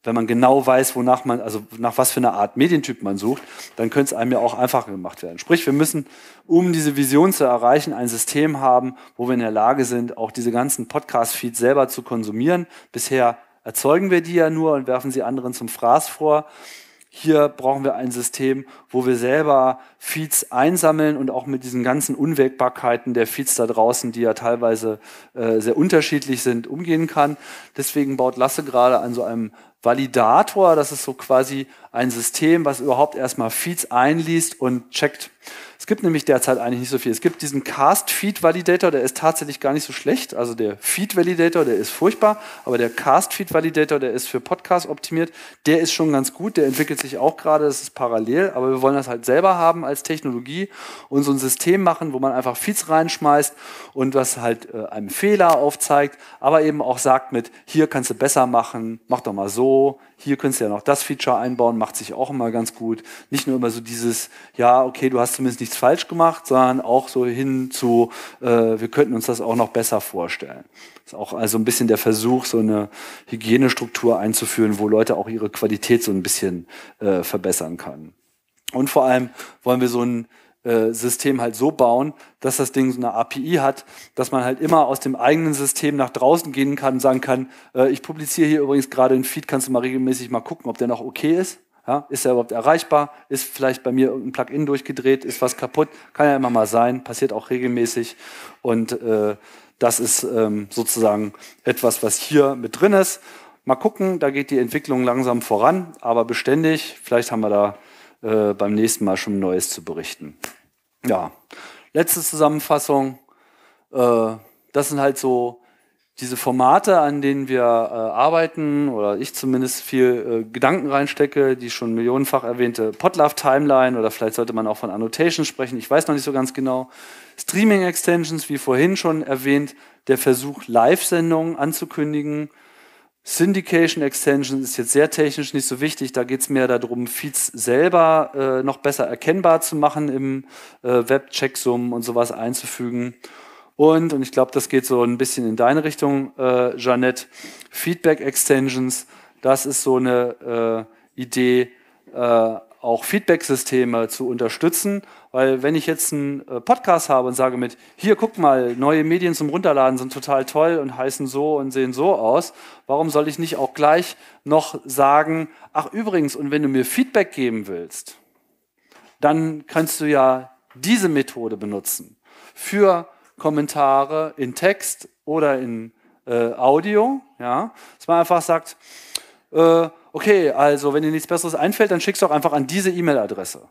wenn man genau weiß, wonach man, also nach was für einer Art Medientyp man sucht, dann könnte es einem ja auch einfacher gemacht werden. Sprich, wir müssen, um diese Vision zu erreichen, ein System haben, wo wir in der Lage sind, auch diese ganzen Podcast-Feeds selber zu konsumieren. Bisher erzeugen wir die ja nur und werfen sie anderen zum Fraß vor. Hier brauchen wir ein System, wo wir selber Feeds einsammeln und auch mit diesen ganzen Unwägbarkeiten der Feeds da draußen, die ja teilweise äh, sehr unterschiedlich sind, umgehen kann. Deswegen baut Lasse gerade an so einem Validator. Das ist so quasi ein System, was überhaupt erstmal Feeds einliest und checkt, es gibt nämlich derzeit eigentlich nicht so viel. Es gibt diesen Cast-Feed-Validator, der ist tatsächlich gar nicht so schlecht. Also der Feed-Validator, der ist furchtbar, aber der Cast-Feed-Validator, der ist für Podcasts optimiert, der ist schon ganz gut, der entwickelt sich auch gerade, das ist parallel, aber wir wollen das halt selber haben als Technologie und so ein System machen, wo man einfach Feeds reinschmeißt und was halt äh, einem Fehler aufzeigt, aber eben auch sagt mit, hier kannst du besser machen, mach doch mal so, hier könntest du ja noch das Feature einbauen, macht sich auch immer ganz gut. Nicht nur immer so dieses, ja, okay, du hast zumindest nichts falsch gemacht, sondern auch so hin zu, äh, wir könnten uns das auch noch besser vorstellen. Ist auch also ein bisschen der Versuch, so eine Hygienestruktur einzuführen, wo Leute auch ihre Qualität so ein bisschen äh, verbessern können. Und vor allem wollen wir so ein äh, System halt so bauen, dass das Ding so eine API hat, dass man halt immer aus dem eigenen System nach draußen gehen kann und sagen kann, äh, ich publiziere hier übrigens gerade einen Feed, kannst du mal regelmäßig mal gucken, ob der noch okay ist. Ja, ist er überhaupt erreichbar? Ist vielleicht bei mir irgendein Plugin durchgedreht? Ist was kaputt? Kann ja immer mal sein, passiert auch regelmäßig. Und äh, das ist ähm, sozusagen etwas, was hier mit drin ist. Mal gucken, da geht die Entwicklung langsam voran, aber beständig. Vielleicht haben wir da äh, beim nächsten Mal schon Neues zu berichten. Ja, letzte Zusammenfassung. Äh, das sind halt so diese Formate, an denen wir äh, arbeiten oder ich zumindest viel äh, Gedanken reinstecke, die schon millionenfach erwähnte Podlove Timeline oder vielleicht sollte man auch von Annotations sprechen, ich weiß noch nicht so ganz genau. Streaming Extensions, wie vorhin schon erwähnt, der Versuch, Live-Sendungen anzukündigen Syndication Extension ist jetzt sehr technisch nicht so wichtig. Da geht es mehr darum, Feeds selber äh, noch besser erkennbar zu machen, im äh, Web-Checksum und sowas einzufügen. Und, und ich glaube, das geht so ein bisschen in deine Richtung, äh, Jeanette, Feedback Extensions, das ist so eine äh, Idee, äh, auch Feedback-Systeme zu unterstützen, weil wenn ich jetzt einen äh, Podcast habe und sage mit, hier guck mal, neue Medien zum Runterladen sind total toll und heißen so und sehen so aus, warum soll ich nicht auch gleich noch sagen, ach übrigens, und wenn du mir Feedback geben willst, dann kannst du ja diese Methode benutzen für Kommentare in Text oder in äh, Audio, ja, dass man einfach sagt, äh, okay, also wenn dir nichts Besseres einfällt, dann schickst du auch einfach an diese E-Mail-Adresse,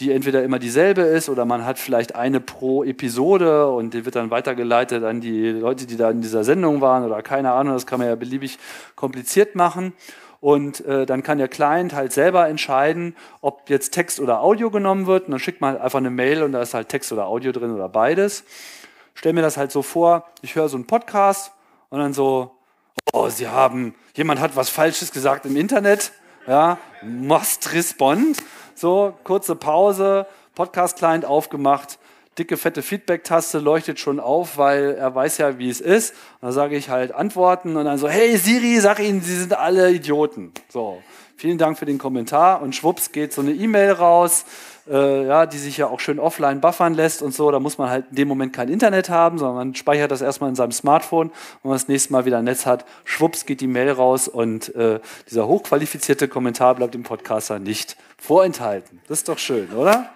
die entweder immer dieselbe ist oder man hat vielleicht eine pro Episode und die wird dann weitergeleitet an die Leute, die da in dieser Sendung waren oder keine Ahnung, das kann man ja beliebig kompliziert machen. Und äh, dann kann der Client halt selber entscheiden, ob jetzt Text oder Audio genommen wird. Und dann schickt man halt einfach eine Mail und da ist halt Text oder Audio drin oder beides. Stell mir das halt so vor, ich höre so einen Podcast und dann so, oh, sie haben, jemand hat was Falsches gesagt im Internet, ja, must respond. So, kurze Pause, Podcast-Client aufgemacht, dicke, fette Feedback-Taste leuchtet schon auf, weil er weiß ja, wie es ist. Da sage ich halt Antworten und dann so, hey Siri, sag ihnen, sie sind alle Idioten. So, vielen Dank für den Kommentar und schwupps geht so eine E-Mail raus. Äh, ja, die sich ja auch schön offline buffern lässt und so. Da muss man halt in dem Moment kein Internet haben, sondern man speichert das erstmal in seinem Smartphone. Und wenn man das nächste Mal wieder ein Netz hat, schwupps geht die Mail raus und äh, dieser hochqualifizierte Kommentar bleibt dem Podcaster nicht vorenthalten. Das ist doch schön, oder?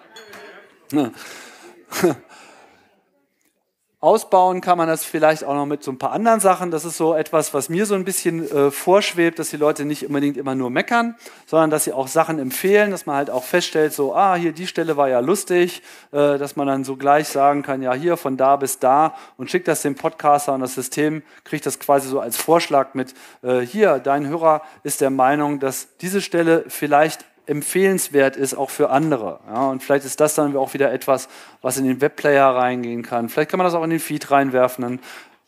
Ja. Ausbauen kann man das vielleicht auch noch mit so ein paar anderen Sachen. Das ist so etwas, was mir so ein bisschen äh, vorschwebt, dass die Leute nicht unbedingt immer nur meckern, sondern dass sie auch Sachen empfehlen, dass man halt auch feststellt, so, ah, hier die Stelle war ja lustig, äh, dass man dann so gleich sagen kann, ja, hier von da bis da und schickt das dem Podcaster und das System kriegt das quasi so als Vorschlag mit, äh, hier, dein Hörer ist der Meinung, dass diese Stelle vielleicht empfehlenswert ist, auch für andere. Ja, und vielleicht ist das dann auch wieder etwas, was in den Webplayer reingehen kann. Vielleicht kann man das auch in den Feed reinwerfen. Dann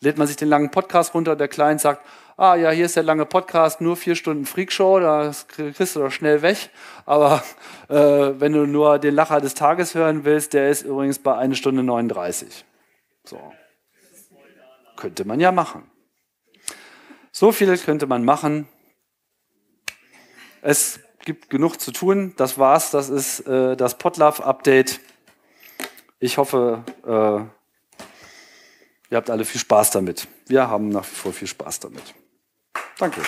lädt man sich den langen Podcast runter und der Client sagt, ah ja, hier ist der lange Podcast, nur vier Stunden Freakshow, da kriegst du doch schnell weg. Aber äh, wenn du nur den Lacher des Tages hören willst, der ist übrigens bei 1 Stunde 39. So. Könnte man ja machen. So viel könnte man machen. Es gibt genug zu tun. Das war's. Das ist äh, das potlove update Ich hoffe, äh, ihr habt alle viel Spaß damit. Wir haben nach wie vor viel Spaß damit. Danke.